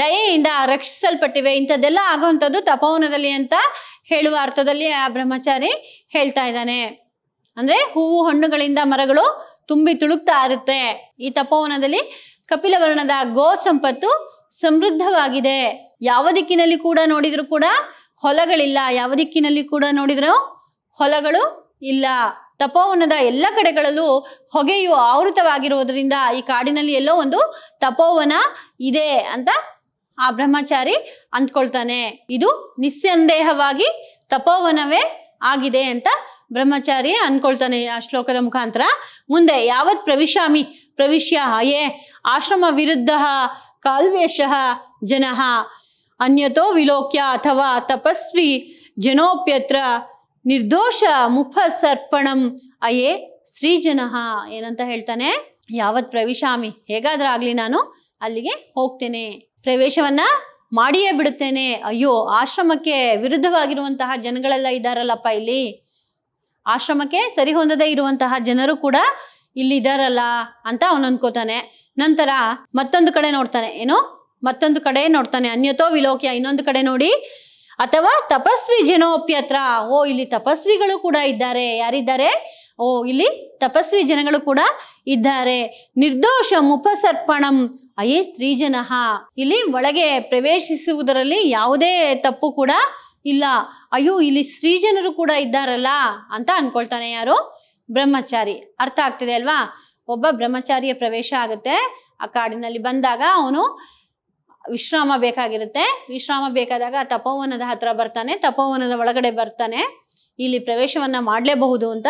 ದಯೆಯಿಂದ ರಕ್ಷಿಸಲ್ಪಟ್ಟಿವೆ ಇಂಥದ್ದೆಲ್ಲ ಆಗುವಂಥದ್ದು ತಪೋವನದಲ್ಲಿ ಅಂತ ಹೇಳುವ ಅರ್ಥದಲ್ಲಿ ಆ ಬ್ರಹ್ಮಚಾರಿ ಹೇಳ್ತಾ ಇದ್ದಾನೆ ಅಂದ್ರೆ ಹೂವು ಹಣ್ಣುಗಳಿಂದ ಮರಗಳು ತುಂಬಿ ತುಳುಕ್ತಾ ಇರುತ್ತೆ ಈ ತಪೋವನದಲ್ಲಿ ಕಪಿಲವರ್ಣದ ಗೋ ಸಂಪತ್ತು ಸಮೃದ್ಧವಾಗಿದೆ ಯಾವ ದಿಕ್ಕಿನಲ್ಲಿ ಕೂಡ ನೋಡಿದ್ರು ಕೂಡ ಹೊಲಗಳಿಲ್ಲ ಯಾವ ದಿಕ್ಕಿನಲ್ಲಿ ಕೂಡ ನೋಡಿದ್ರು ಹೊಲಗಳು ಇಲ್ಲ ತಪೋವನದ ಎಲ್ಲ ಕಡೆಗಳಲ್ಲೂ ಹೊಗೆಯು ಆವೃತವಾಗಿರುವುದರಿಂದ ಈ ಕಾಡಿನಲ್ಲಿ ಎಲ್ಲೋ ಒಂದು ತಪೋವನ ಇದೆ ಅಂತ ಆ ಬ್ರಹ್ಮಚಾರಿ ಅಂದ್ಕೊಳ್ತಾನೆ ಇದು ನಿಸ್ಸಂದೇಹವಾಗಿ ತಪೋವನವೇ ಆಗಿದೆ ಅಂತ ಬ್ರಹ್ಮಚಾರಿ ಅನ್ಕೊಳ್ತಾನೆ ಆ ಶ್ಲೋಕದ ಮುಖಾಂತರ ಮುಂದೆ ಯಾವತ್ ಪ್ರವಿಶಾಮಿ ಪ್ರವಿಶ್ಯ ಏ ಆಶ್ರಮ ವಿರುದ್ಧ ಕಾಲ್ವೇಶಃ ಜನ ಅನ್ಯತೋ ವಿಲೋಕ್ಯ ಅಥವಾ ತಪಸ್ವಿ ಜನೋಪ್ಯತ್ರ ನಿರ್ದೋಷ ಮುಖಸರ್ಪಣಂ ಅಯೇ ಜನಹ ಏನಂತ ಹೇಳ್ತಾನೆ ಯಾವತ್ ಪ್ರವಿಶಾಮಿ ಹೇಗಾದ್ರಾಗ್ಲಿ ನಾನು ಅಲ್ಲಿಗೆ ಹೋಗ್ತೇನೆ ಪ್ರವೇಶವನ್ನ ಮಾಡಿಯೇ ಬಿಡುತ್ತೇನೆ ಅಯ್ಯೋ ಆಶ್ರಮಕ್ಕೆ ವಿರುದ್ಧವಾಗಿರುವಂತಹ ಜನಗಳೆಲ್ಲ ಇದ್ದಾರಲ್ಲಪ್ಪ ಇಲ್ಲಿ ಆಶ್ರಮಕ್ಕೆ ಸರಿ ಹೊಂದದೇ ಇರುವಂತಹ ಜನರು ಕೂಡ ಇಲ್ಲಿ ಇದಾರಲ್ಲ ಅಂತ ಅವನು ಅನ್ಕೋತಾನೆ ನಂತರ ಮತ್ತೊಂದು ಕಡೆ ನೋಡ್ತಾನೆ ಏನು ಮತ್ತೊಂದು ಕಡೆ ನೋಡ್ತಾನೆ ಅನ್ಯತೋ ವಿಲೋಕ್ಯ ಇನ್ನೊಂದು ಕಡೆ ನೋಡಿ ಅಥವಾ ತಪಸ್ವಿ ಜನೋಪ್ಯತ್ರ ಓ ಇಲ್ಲಿ ತಪಸ್ವಿಗಳು ಕೂಡ ಇದ್ದಾರೆ ಯಾರಿದ್ದಾರೆ ಓ ಇಲ್ಲಿ ತಪಸ್ವಿ ಜನಗಳು ಕೂಡ ಇದ್ದಾರೆ ನಿರ್ದೋಷ ಮುಪಸರ್ಪಣಂ ಅಯೇ ಸ್ತ್ರೀ ಇಲ್ಲಿ ಒಳಗೆ ಪ್ರವೇಶಿಸುವುದರಲ್ಲಿ ಯಾವುದೇ ತಪ್ಪು ಕೂಡ ಇಲ್ಲ ಅಯ್ಯೋ ಇಲ್ಲಿ ಸ್ತ್ರೀ ಜನರು ಕೂಡ ಇದ್ದಾರಲ್ಲ ಅಂತ ಅನ್ಕೊಳ್ತಾನೆ ಯಾರು ಬ್ರಹ್ಮಚಾರಿ ಅರ್ಥ ಆಗ್ತಿದೆ ಅಲ್ವಾ ಒಬ್ಬ ಬ್ರಹ್ಮಚಾರಿಯ ಪ್ರವೇಶ ಆಗುತ್ತೆ ಆ ಕಾಡಿನಲ್ಲಿ ಬಂದಾಗ ಅವನು ವಿಶ್ರಾಮ ಬೇಕಾಗಿರುತ್ತೆ ವಿಶ್ರಾಮ ಬೇಕಾದಾಗ ತಪೋವನದ ಹತ್ರ ಬರ್ತಾನೆ ತಪೋವನದ ಒಳಗಡೆ ಬರ್ತಾನೆ ಇಲ್ಲಿ ಪ್ರವೇಶವನ್ನ ಮಾಡಲೇಬಹುದು ಅಂತ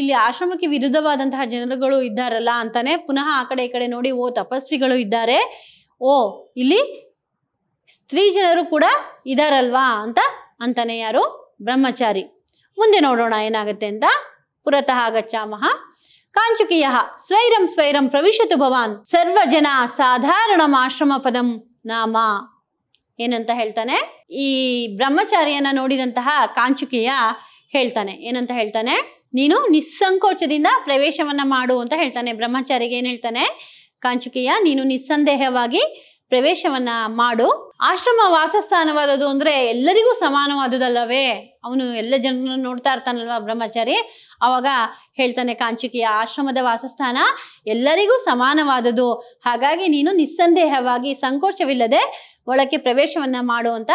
ಇಲ್ಲಿ ಆಶ್ರಮಕ್ಕೆ ವಿರುದ್ಧವಾದಂತಹ ಜನರುಗಳು ಇದ್ದಾರಲ್ಲ ಅಂತಾನೆ ಪುನಃ ಆ ಕಡೆ ಈ ಕಡೆ ನೋಡಿ ಓ ತಪಸ್ವಿಗಳು ಇದ್ದಾರೆ ಓ ಇಲ್ಲಿ ಸ್ತ್ರೀ ಜನರು ಕೂಡ ಇದಾರಲ್ವಾ ಅಂತ ಅಂತಾನೆ ಯಾರು ಬ್ರಹ್ಮಚಾರಿ ಮುಂದೆ ನೋಡೋಣ ಏನಾಗುತ್ತೆ ಅಂತ ಪುರತಃ ಗಚ್ಚಾಮಹ ಕಾಂಚುಕಿಯ ಸ್ವೈರಂ ಸ್ವೈರಂ ಪ್ರವಿಶತು ಭವಾನ್ ಸರ್ವಜನ ಸಾಧಾರಣ ಆಶ್ರಮ ಪದಂ ನಾಮ ಏನಂತ ಹೇಳ್ತಾನೆ ಈ ಬ್ರಹ್ಮಚಾರಿಯನ್ನ ನೋಡಿದಂತಹ ಕಾಂಚುಕಿಯ ಹೇಳ್ತಾನೆ ಏನಂತ ಹೇಳ್ತಾನೆ ನೀನು ನಿಸ್ಸಂಕೋಚದಿಂದ ಪ್ರವೇಶವನ್ನ ಮಾಡು ಅಂತ ಹೇಳ್ತಾನೆ ಬ್ರಹ್ಮಚಾರಿಗೆ ಏನ್ ಹೇಳ್ತಾನೆ ಕಾಂಚುಕಿಯ ನೀನು ನಿಸ್ಸಂದೇಹವಾಗಿ ಪ್ರವೇಶವನ್ನ ಮಾಡು ಆಶ್ರಮ ವಾಸಸ್ಥಾನವಾದದ್ದು ಅಂದ್ರೆ ಎಲ್ಲರಿಗೂ ಸಮಾನವಾದುದಲ್ಲವೇ ಅವನು ಎಲ್ಲ ಜನರನ್ನು ನೋಡ್ತಾ ಇರ್ತಾನಲ್ವಾ ಬ್ರಹ್ಮಚಾರಿ ಅವಾಗ ಹೇಳ್ತಾನೆ ಕಾಂಚಿಕೆಯ ಆಶ್ರಮದ ವಾಸಸ್ಥಾನ ಎಲ್ಲರಿಗೂ ಸಮಾನವಾದದ್ದು ಹಾಗಾಗಿ ನೀನು ನಿಸ್ಸಂದೇಹವಾಗಿ ಸಂಕೋಚವಿಲ್ಲದೆ ಒಳಕ್ಕೆ ಪ್ರವೇಶವನ್ನ ಮಾಡು ಅಂತ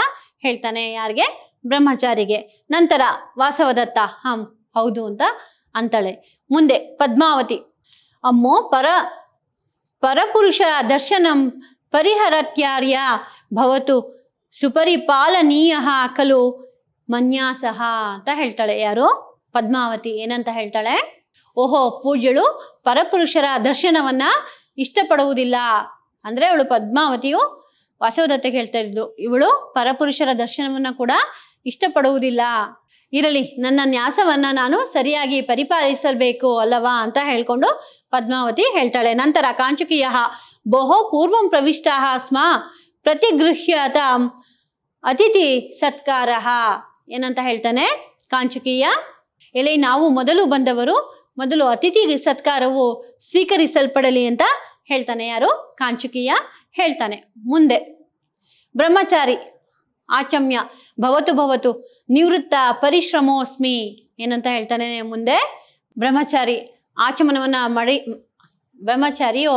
ಹೇಳ್ತಾನೆ ಯಾರಿಗೆ ಬ್ರಹ್ಮಚಾರಿಗೆ ನಂತರ ವಾಸವದತ್ತ ಹಂ ಹೌದು ಅಂತ ಅಂತಾಳೆ ಮುಂದೆ ಪದ್ಮಾವತಿ ಅಮ್ಮೋ ಪರ ಪರಪುರುಷ ದರ್ಶನಂ ಪರಿಹರತ್ಯಾರ್ಯ ಭವತು ಸುಪರಿಪಾಲನೀಯ ಖಲು ಮನ್ಯಾಸಹ ಅಂತ ಹೇಳ್ತಾಳೆ ಯಾರು ಪದ್ಮಾವತಿ ಏನಂತ ಹೇಳ್ತಾಳೆ ಓಹೋ ಪೂಜ್ಯಳು ಪರಪುರುಷರ ದರ್ಶನವನ್ನ ಇಷ್ಟಪಡುವುದಿಲ್ಲ ಅಂದ್ರೆ ಅವಳು ಪದ್ಮಾವತಿಯು ವಾಸವದತ್ತೆ ಹೇಳ್ತಾ ಇದ್ಲು ಇವಳು ಪರಪುರುಷರ ದರ್ಶನವನ್ನ ಕೂಡ ಇಷ್ಟಪಡುವುದಿಲ್ಲ ಇರಲಿ ನನ್ನ ನ್ಯಾಸವನ್ನ ನಾನು ಸರಿಯಾಗಿ ಪರಿಪಾಲಿಸಬೇಕು ಅಲ್ಲವಾ ಅಂತ ಹೇಳ್ಕೊಂಡು ಪದ್ಮಾವತಿ ಹೇಳ್ತಾಳೆ ನಂತರ ಕಾಂಚುಕಿಯ ಬಹು ಪೂರ್ವಂ ಪ್ರವಿಷ್ಟ ಸ್ಮ ಪ್ರತಿಗೃಹ್ಯತ ಅತಿಥಿ ಸತ್ಕಾರ ಏನಂತ ಹೇಳ್ತಾನೆ ಕಾಂಚುಕೀಯ ಎಲೆ ನಾವು ಮೊದಲು ಬಂದವರು ಮೊದಲು ಅತಿಥಿ ಸತ್ಕಾರವು ಸ್ವೀಕರಿಸಲ್ಪಡಲಿ ಅಂತ ಹೇಳ್ತಾನೆ ಯಾರು ಕಾಂಚುಕೀಯ ಹೇಳ್ತಾನೆ ಮುಂದೆ ಬ್ರಹ್ಮಚಾರಿ ಆಚಮ್ಯ ಭವತು ಭವತು ನಿವೃತ್ತ ಪರಿಶ್ರಮೋಸ್ಮಿ ಏನಂತ ಹೇಳ್ತಾನೆ ಮುಂದೆ ಬ್ರಹ್ಮಚಾರಿ ಆಚಮನವನ್ನ ಮಡಿ ಬ್ರಹ್ಮಚಾರಿಯು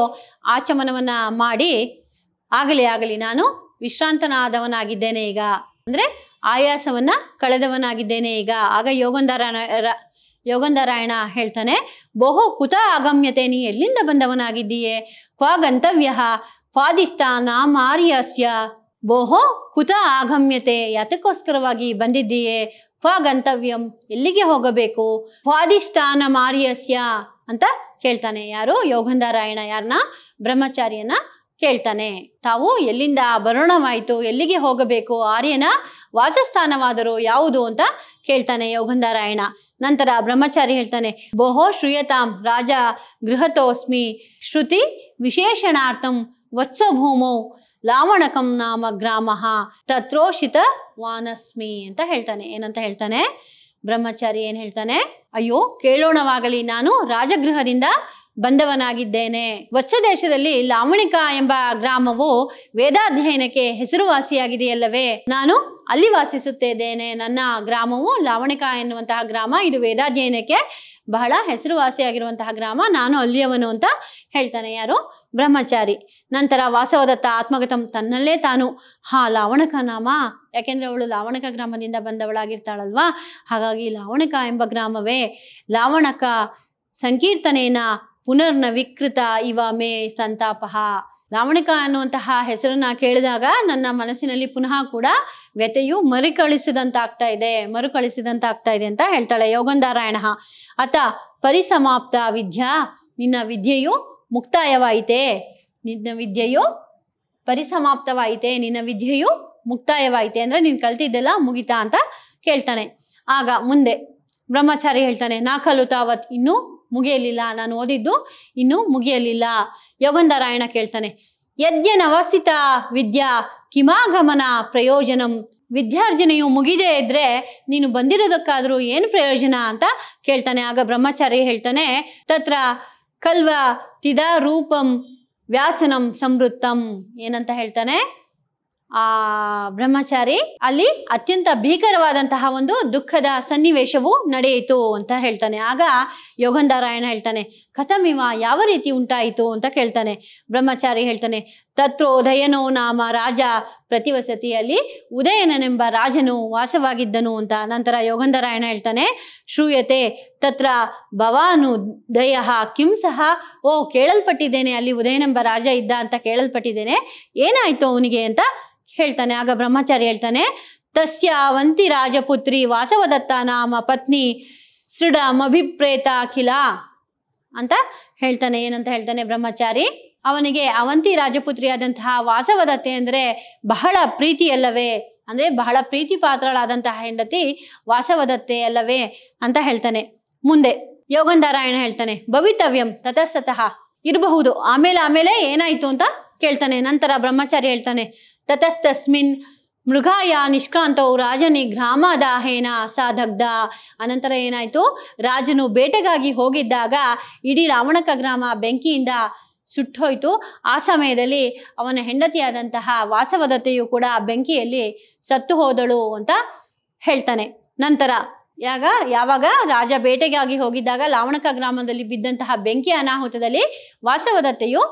ಆಚಮನವನ್ನ ಮಾಡಿ ಆಗಲಿ ಆಗಲಿ ನಾನು ವಿಶ್ರಾಂತನಾದವನಾಗಿದ್ದೇನೆ ಈಗ ಅಂದ್ರೆ ಆಯಾಸವನ್ನ ಕಳೆದವನಾಗಿದ್ದೇನೆ ಈಗ ಆಗ ಯೋಗಂಧರಾಯಣ ಯೋಗಂಧಾರಾಯಣ ಹೇಳ್ತಾನೆ ಬಹು ಕುತ ಆಗಮ್ಯತೆ ನೀ ಎಲ್ಲಿಂದ ಬಂದವನಾಗಿದ್ದೀಯೆ ಕ್ವ ಗಂತವ್ಯ ಮಾರ್ಯಸ್ಯ ಮಾರ್ಯಸ್ಯ ಬೋಹೋ ಕುತ ಆಗಮ್ಯತೆ ಯಾತಕ್ಕೋಸ್ಕರವಾಗಿ ಬಂದಿದ್ದೀಯೇ ಕ್ವ ಗಂತವ್ಯಂ ಎಲ್ಲಿಗೆ ಹೋಗಬೇಕು ಕ್ವಾದಿಷ್ಠಾನ ಮಾರ್ಯಸ್ಯ ಅಂತ ಕೇಳ್ತಾನೆ ಯಾರು ಯೋಗಂಧಾರಾಯಣ ಯಾರನ್ನ ಬ್ರಹ್ಮಚಾರಿಯನ್ನ ಕೇಳ್ತಾನೆ ತಾವು ಎಲ್ಲಿಂದ ಬರುಣವಾಯಿತು ಎಲ್ಲಿಗೆ ಹೋಗಬೇಕು ಆರ್ಯನ ವಾಸಸ್ಥಾನವಾದರೂ ಯಾವುದು ಅಂತ ಕೇಳ್ತಾನೆ ಯೋಗಂಧಾರಾಯಣ ನಂತರ ಬ್ರಹ್ಮಚಾರಿ ಹೇಳ್ತಾನೆ ಬೋಹೋ ಶ್ರೂಯತಾಂ ರಾಜ ಗೃಹತೋಸ್ಮಿ ಶ್ರುತಿ ವಿಶೇಷಣಾರ್ಥಂ ವತ್ಸಭೂಮೌ ಲಾವಣಕಂ ನಾಮ ಗ್ರಾಮ ತತ್ರೋಷಿತ ವಾನಸ್ಮಿ ಅಂತ ಹೇಳ್ತಾನೆ ಏನಂತ ಹೇಳ್ತಾನೆ ಬ್ರಹ್ಮಚಾರಿ ಏನ್ ಹೇಳ್ತಾನೆ ಅಯ್ಯೋ ಕೇಳೋಣವಾಗಲಿ ನಾನು ರಾಜಗೃಹದಿಂದ ಬಂದವನಾಗಿದ್ದೇನೆ ವತ್ಸ ಲಾವಣಿಕ ಎಂಬ ಗ್ರಾಮವು ವೇದಾಧ್ಯಯನಕ್ಕೆ ಹೆಸರುವಾಸಿಯಾಗಿದೆಯಲ್ಲವೇ ನಾನು ಅಲ್ಲಿ ವಾಸಿಸುತ್ತಿದ್ದೇನೆ ನನ್ನ ಗ್ರಾಮವು ಲಾವಣಿಕ ಎನ್ನುವಂತಹ ಗ್ರಾಮ ಇದು ವೇದಾಧ್ಯಯನಕ್ಕೆ ಬಹಳ ಹೆಸರುವಾಸಿಯಾಗಿರುವಂತಹ ಗ್ರಾಮ ನಾನು ಅಲ್ಲಿಯವನು ಅಂತ ಹೇಳ್ತಾನೆ ಯಾರು ಬ್ರಹ್ಮಚಾರಿ ನಂತರ ವಾಸವದತ್ತ ಆತ್ಮಗತಂ ತನ್ನಲ್ಲೇ ತಾನು ಹಾ ಲಾವಣಕ ನಾಮ ಯಾಕೆಂದ್ರೆ ಅವಳು ಲಾವಣಕ ಗ್ರಾಮದಿಂದ ಬಂದವಳಾಗಿರ್ತಾಳಲ್ವಾ ಹಾಗಾಗಿ ಲಾವಣಕ ಎಂಬ ಗ್ರಾಮವೇ ಲಾವಣಕ ಸಂಕೀರ್ತನೇನ ಪುನರ್ನ ವಿಕೃತ ಇವ ಮೇ ಸಂತಾಪ ಲಾವಣಿಕ ಅನ್ನುವಂತಹ ಹೆಸರನ್ನ ಕೇಳಿದಾಗ ನನ್ನ ಮನಸ್ಸಿನಲ್ಲಿ ಪುನಃ ಕೂಡ ವ್ಯತೆಯು ಮರುಕಳಿಸಿದಂತ ಆಗ್ತಾ ಇದೆ ಮರುಕಳಿಸಿದಂತ ಆಗ್ತಾ ಇದೆ ಅಂತ ಹೇಳ್ತಾಳೆ ಯೋಗಂದಾರಾಯಣ ಅತ ಪರಿಸಮಾಪ್ತ ವಿದ್ಯಾ ನಿನ್ನ ವಿದ್ಯೆಯು ಮುಕ್ತಾಯವಾಯಿತೆ ನಿನ್ನ ವಿದ್ಯೆಯು ಪರಿಸಮಾಪ್ತವಾಯಿತೆ ನಿನ್ನ ವಿದ್ಯೆಯು ಮುಕ್ತಾಯವಾಯಿತೆ ಅಂದರೆ ನೀನು ಕಲ್ತಿದ್ದೆಲ್ಲ ಮುಗಿತಾ ಅಂತ ಕೇಳ್ತಾನೆ ಆಗ ಮುಂದೆ ಬ್ರಹ್ಮಚಾರಿ ಹೇಳ್ತಾನೆ ನಾ ತಾವತ್ ಇನ್ನೂ ಮುಗಿಯಲಿಲ್ಲ ನಾನು ಓದಿದ್ದು ಇನ್ನೂ ಮುಗಿಯಲಿಲ್ಲ ಯೋಗಂಧರಾಯಣ ಕೇಳ್ತಾನೆ ಯಜ್ಞನವಸಿತ ವಿದ್ಯಾ ಕಿಮಾಗಮನ ಪ್ರಯೋಜನಂ ವಿದ್ಯಾರ್ಜನೆಯು ಮುಗಿದೇ ಇದ್ರೆ ನೀನು ಬಂದಿರೋದಕ್ಕಾದರೂ ಏನು ಪ್ರಯೋಜನ ಅಂತ ಕೇಳ್ತಾನೆ ಆಗ ಬ್ರಹ್ಮಚಾರಿ ಹೇಳ್ತಾನೆ ತತ್ರ ಕಲ್ವ ತಿದಾ ರೂಪಂ ವ್ಯಾಸನಂ ಸಮೃತ್ತಂ ಏನಂತ ಹೇಳ್ತಾನೆ ಆ ಬ್ರಹ್ಮಚಾರಿ ಅಲ್ಲಿ ಅತ್ಯಂತ ಭೀಕರವಾದಂತಹ ಒಂದು ದುಃಖದ ಸನ್ನಿವೇಶವು ನಡೆಯಿತು ಅಂತ ಹೇಳ್ತಾನೆ ಆಗ ಯೋಗಂಧಾರಾಯಣ ಹೇಳ್ತಾನೆ ಕಥಮಿಮ ಯಾವ ರೀತಿ ಉಂಟಾಯಿತು ಅಂತ ಕೇಳ್ತಾನೆ ಬ್ರಹ್ಮಚಾರಿ ಹೇಳ್ತಾನೆ ತತ್ರೋ ದಯನೋ ನಾಮ ರಾಜ ಪ್ರತಿವಸತಿಯಲ್ಲಿ ಉದಯನನೆಂಬ ರಾಜನು ವಾಸವಾಗಿದ್ದನು ಅಂತ ನಂತರ ಯೋಗಂಧಾರಾಯಣ ಹೇಳ್ತಾನೆ ಶ್ರೂಯತೆ ತತ್ರ ಭವಾನು ದಯ ಕಿಂ ಸಹ ಓ ಕೇಳಲ್ಪಟ್ಟಿದ್ದೇನೆ ಅಲ್ಲಿ ಉದಯನೆಂಬ ರಾಜ ಇದ್ದ ಅಂತ ಕೇಳಲ್ಪಟ್ಟಿದ್ದೇನೆ ಏನಾಯ್ತು ಅವನಿಗೆ ಅಂತ ಹೇಳ್ತಾನೆ ಆಗ ಬ್ರಹ್ಮಚಾರಿ ಹೇಳ್ತಾನೆ ತಸ್ಯ ಅವಂತಿ ರಾಜಪುತ್ರಿ ವಾಸವದತ್ತ ನಾಮ ಪತ್ನಿ ಸೃಢಮಭಿಪ್ರೇತ ಅಖಿಲ ಅಂತ ಹೇಳ್ತಾನೆ ಏನಂತ ಹೇಳ್ತಾನೆ ಬ್ರಹ್ಮಚಾರಿ ಅವನಿಗೆ ಅವಂತಿ ರಾಜಪುತ್ರಿಯಾದಂತಹ ವಾಸವದತ್ತೆ ಅಂದ್ರೆ ಬಹಳ ಪ್ರೀತಿ ಅಲ್ಲವೇ ಅಂದ್ರೆ ಬಹಳ ಪ್ರೀತಿ ಪಾತ್ರಳಾದಂತಹ ಹೆಂಡತಿ ವಾಸವದತ್ತೆ ಅಲ್ಲವೇ ಅಂತ ಹೇಳ್ತಾನೆ ಮುಂದೆ ಯೋಗಂಧಾರಾಯಣ ಹೇಳ್ತಾನೆ ಭವಿತವ್ಯಂ ತತಸ್ತಃ ಇರಬಹುದು ಆಮೇಲೆ ಆಮೇಲೆ ಏನಾಯ್ತು ಅಂತ ಕೇಳ್ತಾನೆ ನಂತರ ಬ್ರಹ್ಮಚಾರಿ ಹೇಳ್ತಾನೆ ತತಸ್ತಸ್ಮಿನ್ ಮೃಗಾಯ ನಿಷ್ಕ್ರಾಂತವು ಗ್ರಾಮದ ಗ್ರಾಮದಾಹೇನ ಸಾಧಗ್ದ ಅನಂತರ ಏನಾಯಿತು ರಾಜನು ಬೇಟೆಗಾಗಿ ಹೋಗಿದ್ದಾಗ ಇಡೀ ರಾವಣಕ ಗ್ರಾಮ ಬೆಂಕಿಯಿಂದ ಸುಟ್ಟೋಯ್ತು ಆ ಸಮಯದಲ್ಲಿ ಅವನ ಹೆಂಡತಿಯಾದಂತಹ ವಾಸವದತ್ತೆಯು ಕೂಡ ಬೆಂಕಿಯಲ್ಲಿ ಸತ್ತು ಹೋದಳು ಅಂತ ಹೇಳ್ತಾನೆ ನಂತರ ಯಾಗ ಯಾವಾಗ ರಾಜ ಬೇಟೆಗಾಗಿ ಹೋಗಿದ್ದಾಗ ಲಾವಣಕ ಗ್ರಾಮದಲ್ಲಿ ಬಿದ್ದಂತಹ ಬೆಂಕಿ ಅನಾಹುತದಲ್ಲಿ ವಾಸವದತ್ತೆಯು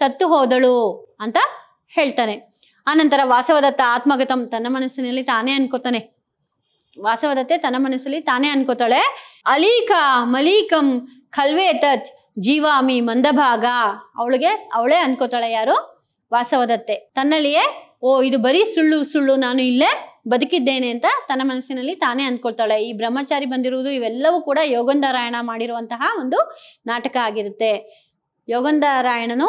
ಸತ್ತು ಹೋದಳು ಅಂತ ಹೇಳ್ತಾನೆ ಆನಂತರ ವಾಸವದತ್ತ ಆತ್ಮಗತಂ ತನ್ನ ಮನಸ್ಸಿನಲ್ಲಿ ತಾನೇ ಅನ್ಕೋತಾನೆ ವಾಸವದತ್ತೆ ತನ್ನ ಮನಸ್ಸಲ್ಲಿ ತಾನೇ ಅನ್ಕೋತಾಳೆ ಅಲೀಕ ಮಲೀಕಂ ಖಲ್ವೇ ತತ್ ಜೀವಾಮಿ ಮಂದಭಾಗ ಅವಳಿಗೆ ಅವಳೇ ಅನ್ಕೋತಾಳೆ ಯಾರು ವಾಸವದತ್ತೆ ತನ್ನಲ್ಲಿಯೇ ಓ ಇದು ಬರೀ ಸುಳ್ಳು ಸುಳ್ಳು ನಾನು ಇಲ್ಲೇ ಬದುಕಿದ್ದೇನೆ ಅಂತ ತನ್ನ ಮನಸ್ಸಿನಲ್ಲಿ ತಾನೇ ಅನ್ಕೊಳ್ತಾಳೆ ಈ ಬ್ರಹ್ಮಚಾರಿ ಬಂದಿರುವುದು ಇವೆಲ್ಲವೂ ಕೂಡ ಯೋಗಂದರಾಯಣ ಮಾಡಿರುವಂತಹ ಒಂದು ನಾಟಕ ಆಗಿರುತ್ತೆ ಯೋಗಂದರಾಯಣನು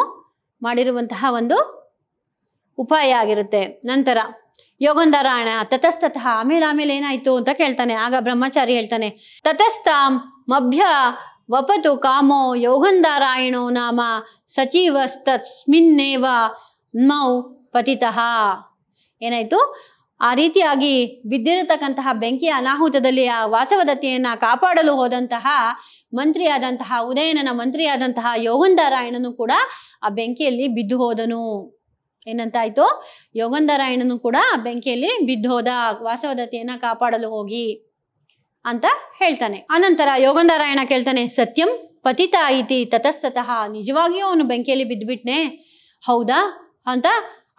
ಮಾಡಿರುವಂತಹ ಒಂದು ಉಪಾಯ ಆಗಿರುತ್ತೆ ನಂತರ ಯೋಗಂಧಾರಾಯಣ ತತಸ್ತಃ ಆಮೇಲೆ ಆಮೇಲೆ ಏನಾಯ್ತು ಅಂತ ಕೇಳ್ತಾನೆ ಆಗ ಬ್ರಹ್ಮಚಾರಿ ಹೇಳ್ತಾನೆ ತತಸ್ಥ ಮಭ್ಯ ವಪತು ಕಾಮೋ ಯೋಗಂಧಾರಾಯಣೋ ನಾಮ ಸಚಿವಸ್ತಸ್ಮಿನ್ನೇವ ಮೌ ಪತಿತಃ ಏನಾಯ್ತು ಆ ರೀತಿಯಾಗಿ ಬಿದ್ದಿರತಕ್ಕಂತಹ ಬೆಂಕಿಯ ಅನಾಹುತದಲ್ಲಿ ಆ ವಾಸವದತ್ತೆಯನ್ನ ಕಾಪಾಡಲು ಹೋದಂತಹ ಮಂತ್ರಿಯಾದಂತಹ ಉದಯನನ ಮಂತ್ರಿಯಾದಂತಹ ಯೋಗಂಧಾರಾಯಣನು ಕೂಡ ಆ ಬೆಂಕಿಯಲ್ಲಿ ಬಿದ್ದು ಹೋದನು ಏನಂತಾಯ್ತು ಯೋಗಂಧರಾಯಣನು ಕೂಡ ಬೆಂಕಿಯಲ್ಲಿ ಬಿದ್ದೋದ ಹೋದ ವಾಸವದತ್ತೆಯನ್ನ ಕಾಪಾಡಲು ಹೋಗಿ ಅಂತ ಹೇಳ್ತಾನೆ ಅನಂತರ ಯೋಗಂಧರಾಯಣ ಕೇಳ್ತಾನೆ ಸತ್ಯಂ ಪತಿತ ಐತಿ ತತಸ್ತಃ ನಿಜವಾಗಿಯೂ ಅವನು ಬೆಂಕಿಯಲ್ಲಿ ಬಿದ್ದುಬಿಟ್ನೆ ಹೌದಾ ಅಂತ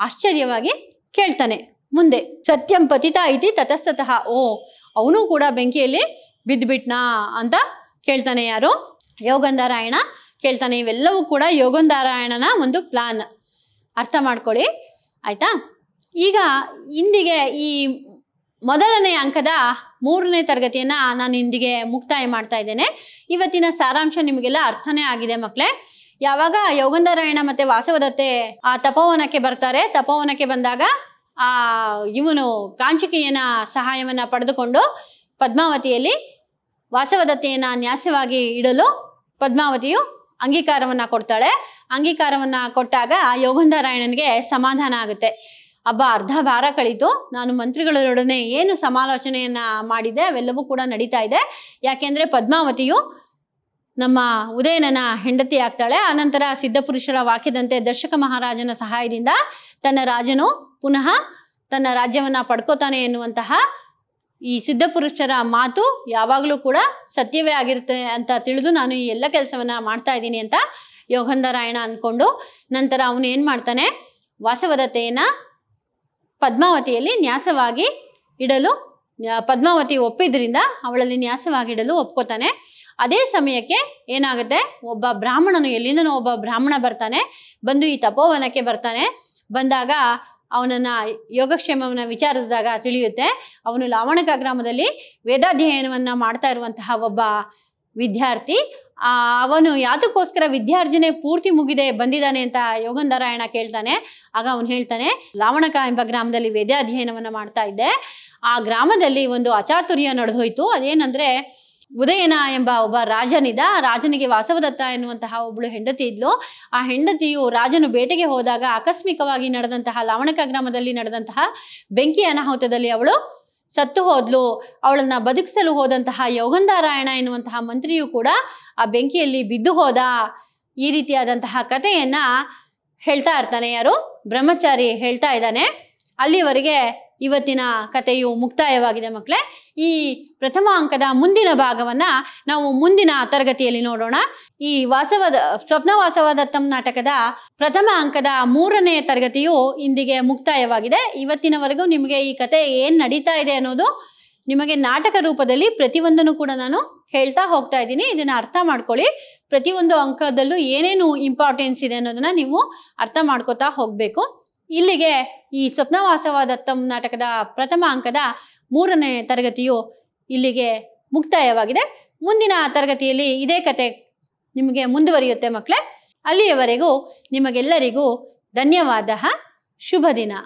ಆಶ್ಚರ್ಯವಾಗಿ ಕೇಳ್ತಾನೆ ಮುಂದೆ ಸತ್ಯಂ ಪತಿತ ಐತಿ ತತಸ್ತಃ ಓ ಅವನು ಕೂಡ ಬೆಂಕಿಯಲ್ಲಿ ಬಿದ್ದ್ಬಿಟ್ನಾ ಅಂತ ಕೇಳ್ತಾನೆ ಯಾರು ಯೋಗಂಧರಾಯಣ ಕೇಳ್ತಾನೆ ಇವೆಲ್ಲವೂ ಕೂಡ ಯೋಗಂಧಾರಾಯಣನ ಒಂದು ಪ್ಲಾನ್ ಅರ್ಥ ಮಾಡ್ಕೊಳ್ಳಿ ಆಯ್ತಾ ಈಗ ಇಂದಿಗೆ ಈ ಮೊದಲನೇ ಅಂಕದ ಮೂರನೇ ತರಗತಿಯನ್ನ ನಾನು ಇಂದಿಗೆ ಮುಕ್ತಾಯ ಮಾಡ್ತಾ ಇದ್ದೇನೆ ಇವತ್ತಿನ ಸಾರಾಂಶ ನಿಮಗೆಲ್ಲ ಅರ್ಥನೇ ಆಗಿದೆ ಮಕ್ಕಳೇ ಯಾವಾಗ ಯೋಗಂಧರಾಯಣ ಮತ್ತೆ ವಾಸವದತ್ತೆ ಆ ತಪೋವನಕ್ಕೆ ಬರ್ತಾರೆ ತಪೋವನಕ್ಕೆ ಬಂದಾಗ ಆ ಇವನು ಕಾಂಚಿಕೆಯನ ಸಹಾಯವನ್ನ ಪಡೆದುಕೊಂಡು ಪದ್ಮಾವತಿಯಲ್ಲಿ ವಾಸವದತ್ತೆಯನ್ನ ನ್ಯಾಸವಾಗಿ ಇಡಲು ಪದ್ಮಾವತಿಯು ಅಂಗೀಕಾರವನ್ನ ಕೊಡ್ತಾಳೆ ಅಂಗೀಕಾರವನ್ನ ಕೊಟ್ಟಾಗ ಯೋಗಂಧರಾಯಣನ್ಗೆ ಸಮಾಧಾನ ಆಗುತ್ತೆ ಹಬ್ಬ ಅರ್ಧ ವಾರ ಕಳೀತು ನಾನು ಮಂತ್ರಿಗಳೊಡನೆ ಏನು ಸಮಾಲೋಚನೆಯನ್ನ ಮಾಡಿದೆ ಅವೆಲ್ಲವೂ ಕೂಡ ನಡೀತಾ ಇದೆ ಯಾಕೆಂದ್ರೆ ಪದ್ಮಾವತಿಯು ನಮ್ಮ ಉದಯನನ ಹೆಂಡತಿ ಆಗ್ತಾಳೆ ಆನಂತರ ಸಿದ್ಧಪುರುಷರ ವಾಕ್ಯದಂತೆ ದರ್ಶಕ ಮಹಾರಾಜನ ಸಹಾಯದಿಂದ ತನ್ನ ರಾಜನು ಪುನಃ ತನ್ನ ರಾಜ್ಯವನ್ನ ಪಡ್ಕೋತಾನೆ ಎನ್ನುವಂತಹ ಈ ಸಿದ್ಧಪುರುಷರ ಮಾತು ಯಾವಾಗಲೂ ಕೂಡ ಸತ್ಯವೇ ಆಗಿರುತ್ತೆ ಅಂತ ತಿಳಿದು ನಾನು ಈ ಎಲ್ಲ ಕೆಲಸವನ್ನ ಮಾಡ್ತಾ ಇದ್ದೀನಿ ಅಂತ ಯೋಗಂಧರಾಯಣ ಅನ್ಕೊಂಡು ನಂತರ ಅವನು ಏನು ಮಾಡ್ತಾನೆ ವಾಸವದತೆಯನ್ನ ಪದ್ಮಾವತಿಯಲ್ಲಿ ನ್ಯಾಸವಾಗಿ ಇಡಲು ಪದ್ಮಾವತಿ ಒಪ್ಪಿದ್ರಿಂದ ಅವಳಲ್ಲಿ ನ್ಯಾಸವಾಗಿ ಇಡಲು ಒಪ್ಕೋತಾನೆ ಅದೇ ಸಮಯಕ್ಕೆ ಏನಾಗುತ್ತೆ ಒಬ್ಬ ಬ್ರಾಹ್ಮಣನು ಎಲ್ಲಿಂದನೋ ಒಬ್ಬ ಬ್ರಾಹ್ಮಣ ಬರ್ತಾನೆ ಬಂದು ಈ ತಪೋವನಕ್ಕೆ ಬರ್ತಾನೆ ಬಂದಾಗ ಅವನನ್ನ ಯೋಗಕ್ಷೇಮವನ್ನ ವಿಚಾರಿಸಿದಾಗ ತಿಳಿಯುತ್ತೆ ಅವನು ಲಾವಣಕ ಗ್ರಾಮದಲ್ಲಿ ವೇದಾಧ್ಯಯನವನ್ನ ಮಾಡ್ತಾ ಇರುವಂತಹ ಒಬ್ಬ ವಿದ್ಯಾರ್ಥಿ ಅವನು ಯಾತಕ್ಕೋಸ್ಕರ ವಿದ್ಯಾರ್ಜನೆ ಪೂರ್ತಿ ಮುಗಿದೆ ಬಂದಿದ್ದಾನೆ ಅಂತ ಯೋಗಂದರಾಯಣ ಕೇಳ್ತಾನೆ ಆಗ ಅವನು ಹೇಳ್ತಾನೆ ಲಾವಣಕ ಎಂಬ ಗ್ರಾಮದಲ್ಲಿ ವೇದಾಧ್ಯಯನವನ್ನ ಮಾಡ್ತಾ ಇದ್ದೆ ಆ ಗ್ರಾಮದಲ್ಲಿ ಒಂದು ಅಚಾತುರ್ಯ ನಡೆದೋಯ್ತು ಅದೇನಂದ್ರೆ ಉದಯನ ಎಂಬ ಒಬ್ಬ ರಾಜನಿದ ರಾಜನಿಗೆ ವಾಸವದತ್ತ ಎನ್ನುವಂತಹ ಒಬ್ಬಳು ಹೆಂಡತಿ ಇದ್ಲು ಆ ಹೆಂಡತಿಯು ರಾಜನು ಬೇಟೆಗೆ ಹೋದಾಗ ಆಕಸ್ಮಿಕವಾಗಿ ನಡೆದಂತಹ ಲಾವಣಕ ಗ್ರಾಮದಲ್ಲಿ ನಡೆದಂತಹ ಬೆಂಕಿ ಅನಾಹುತದಲ್ಲಿ ಅವಳು ಸತ್ತು ಹೋದ್ಲು ಅವಳನ್ನ ಬದುಕಿಸಲು ಹೋದಂತಹ ಯೋಗಂಧಾರಾಯಣ ಎನ್ನುವಂತಹ ಮಂತ್ರಿಯು ಕೂಡ ಆ ಬೆಂಕಿಯಲ್ಲಿ ಬಿದ್ದು ಹೋದ ಈ ರೀತಿಯಾದಂತಹ ಕಥೆಯನ್ನ ಹೇಳ್ತಾ ಇರ್ತಾನೆ ಯಾರು ಬ್ರಹ್ಮಚಾರಿ ಹೇಳ್ತಾ ಇದ್ದಾನೆ ಅಲ್ಲಿವರೆಗೆ ಇವತ್ತಿನ ಕಥೆಯು ಮುಕ್ತಾಯವಾಗಿದೆ ಮಕ್ಕಳೇ ಈ ಪ್ರಥಮ ಅಂಕದ ಮುಂದಿನ ಭಾಗವನ್ನ ನಾವು ಮುಂದಿನ ತರಗತಿಯಲ್ಲಿ ನೋಡೋಣ ಈ ವಾಸವದ ಸ್ವಪ್ನ ವಾಸವದತ್ತಂ ನಾಟಕದ ಪ್ರಥಮ ಅಂಕದ ಮೂರನೇ ತರಗತಿಯು ಇಂದಿಗೆ ಮುಕ್ತಾಯವಾಗಿದೆ ಇವತ್ತಿನವರೆಗೂ ನಿಮಗೆ ಈ ಕತೆ ಏನ್ ನಡೀತಾ ಇದೆ ಅನ್ನೋದು ನಿಮಗೆ ನಾಟಕ ರೂಪದಲ್ಲಿ ಪ್ರತಿಯೊಂದನ್ನು ಕೂಡ ನಾನು ಹೇಳ್ತಾ ಹೋಗ್ತಾ ಇದ್ದೀನಿ ಇದನ್ನ ಅರ್ಥ ಮಾಡ್ಕೊಳ್ಳಿ ಪ್ರತಿಯೊಂದು ಅಂಕದಲ್ಲೂ ಏನೇನು ಇಂಪಾರ್ಟೆನ್ಸ್ ಇದೆ ಅನ್ನೋದನ್ನ ನೀವು ಅರ್ಥ ಮಾಡ್ಕೋತಾ ಹೋಗ್ಬೇಕು ಇಲ್ಲಿಗೆ ಈ ಸ್ವಪ್ನವಾಸವಾದ ನಾಟಕದ ಪ್ರಥಮ ಅಂಕದ ಮೂರನೇ ತರಗತಿಯು ಇಲ್ಲಿಗೆ ಮುಕ್ತಾಯವಾಗಿದೆ ಮುಂದಿನ ತರಗತಿಯಲ್ಲಿ ಇದೇ ಕತೆ ನಿಮಗೆ ಮುಂದುವರಿಯುತ್ತೆ ಮಕ್ಕಳೇ ಅಲ್ಲಿಯವರೆಗೂ ನಿಮಗೆಲ್ಲರಿಗೂ ಧನ್ಯವಾದ ಶುಭ ದಿನ